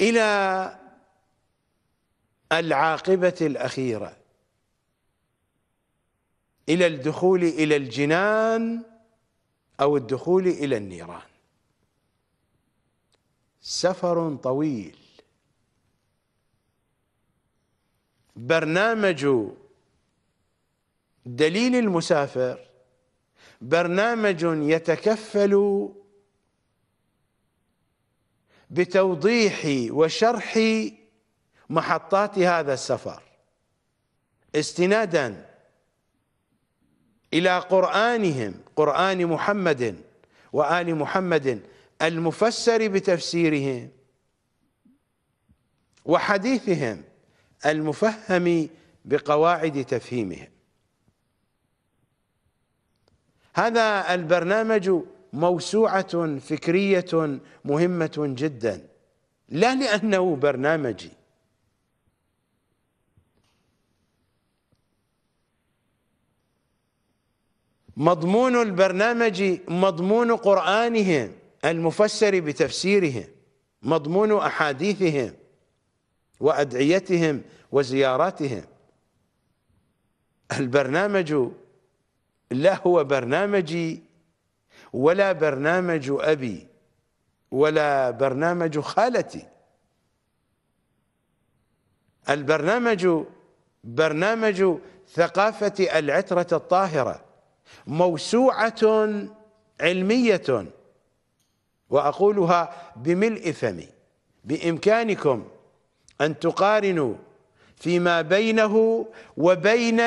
إلى العاقبة الأخيرة إلى الدخول إلى الجنان أو الدخول إلى النيران سفر طويل برنامج دليل المسافر برنامج يتكفل بتوضيح وشرح محطات هذا السفر استنادا إلى قرآنهم قرآن محمد وآل محمد المفسر بتفسيرهم وحديثهم المفهم بقواعد تفهيمهم هذا البرنامج موسوعة فكرية مهمة جدا لا لأنه برنامجي مضمون البرنامج مضمون قرآنهم المفسر بتفسيرهم مضمون أحاديثهم وأدعيتهم وزياراتهم البرنامج لا هو برنامجي ولا برنامج أبي ولا برنامج خالتي البرنامج برنامج ثقافة العترة الطاهرة موسوعة علمية وأقولها بملء فمي بإمكانكم أن تقارنوا فيما بينه وبين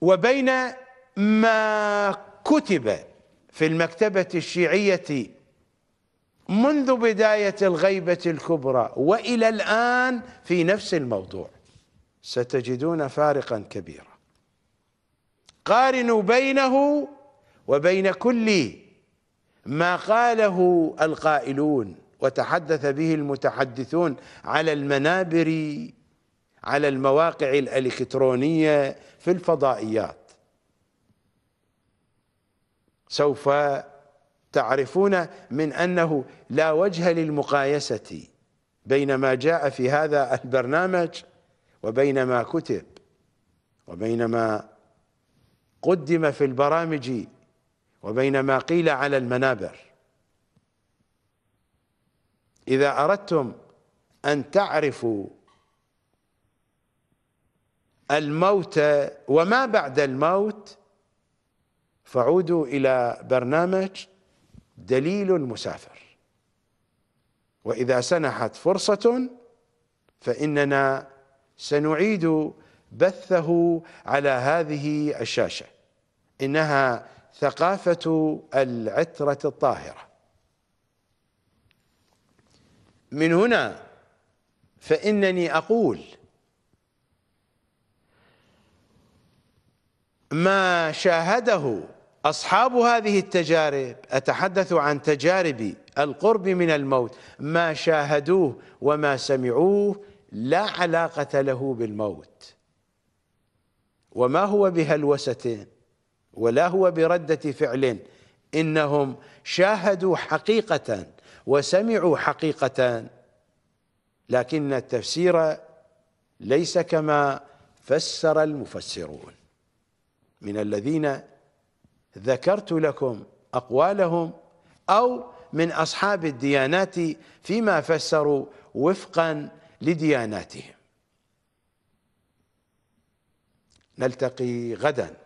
وبين ما كتب في المكتبة الشيعية منذ بداية الغيبة الكبرى وإلى الآن في نفس الموضوع ستجدون فارقا كبيرا قارنوا بينه وبين كل ما قاله القائلون وتحدث به المتحدثون على المنابر على المواقع الإلكترونية في الفضائيات سوف تعرفون من أنه لا وجه للمقايسة بين ما جاء في هذا البرنامج وبين ما كتب وبين ما قدم في البرامج وبين ما قيل على المنابر إذا أردتم أن تعرفوا الموت وما بعد الموت فعودوا إلى برنامج دليل المسافر وإذا سنحت فرصة فإننا سنعيد بثه على هذه الشاشة إنها ثقافة العترة الطاهرة من هنا فإنني أقول ما شاهده أصحاب هذه التجارب أتحدث عن تجارب القرب من الموت ما شاهدوه وما سمعوه لا علاقة له بالموت وما هو بهلوسة ولا هو بردة فعل إنهم شاهدوا حقيقة وسمعوا حقيقة لكن التفسير ليس كما فسر المفسرون من الذين ذكرت لكم أقوالهم أو من أصحاب الديانات فيما فسروا وفقا لدياناتهم نلتقي غدا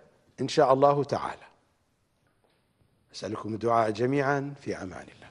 إن شاء الله تعالى أسألكم الدعاء جميعا في أمان الله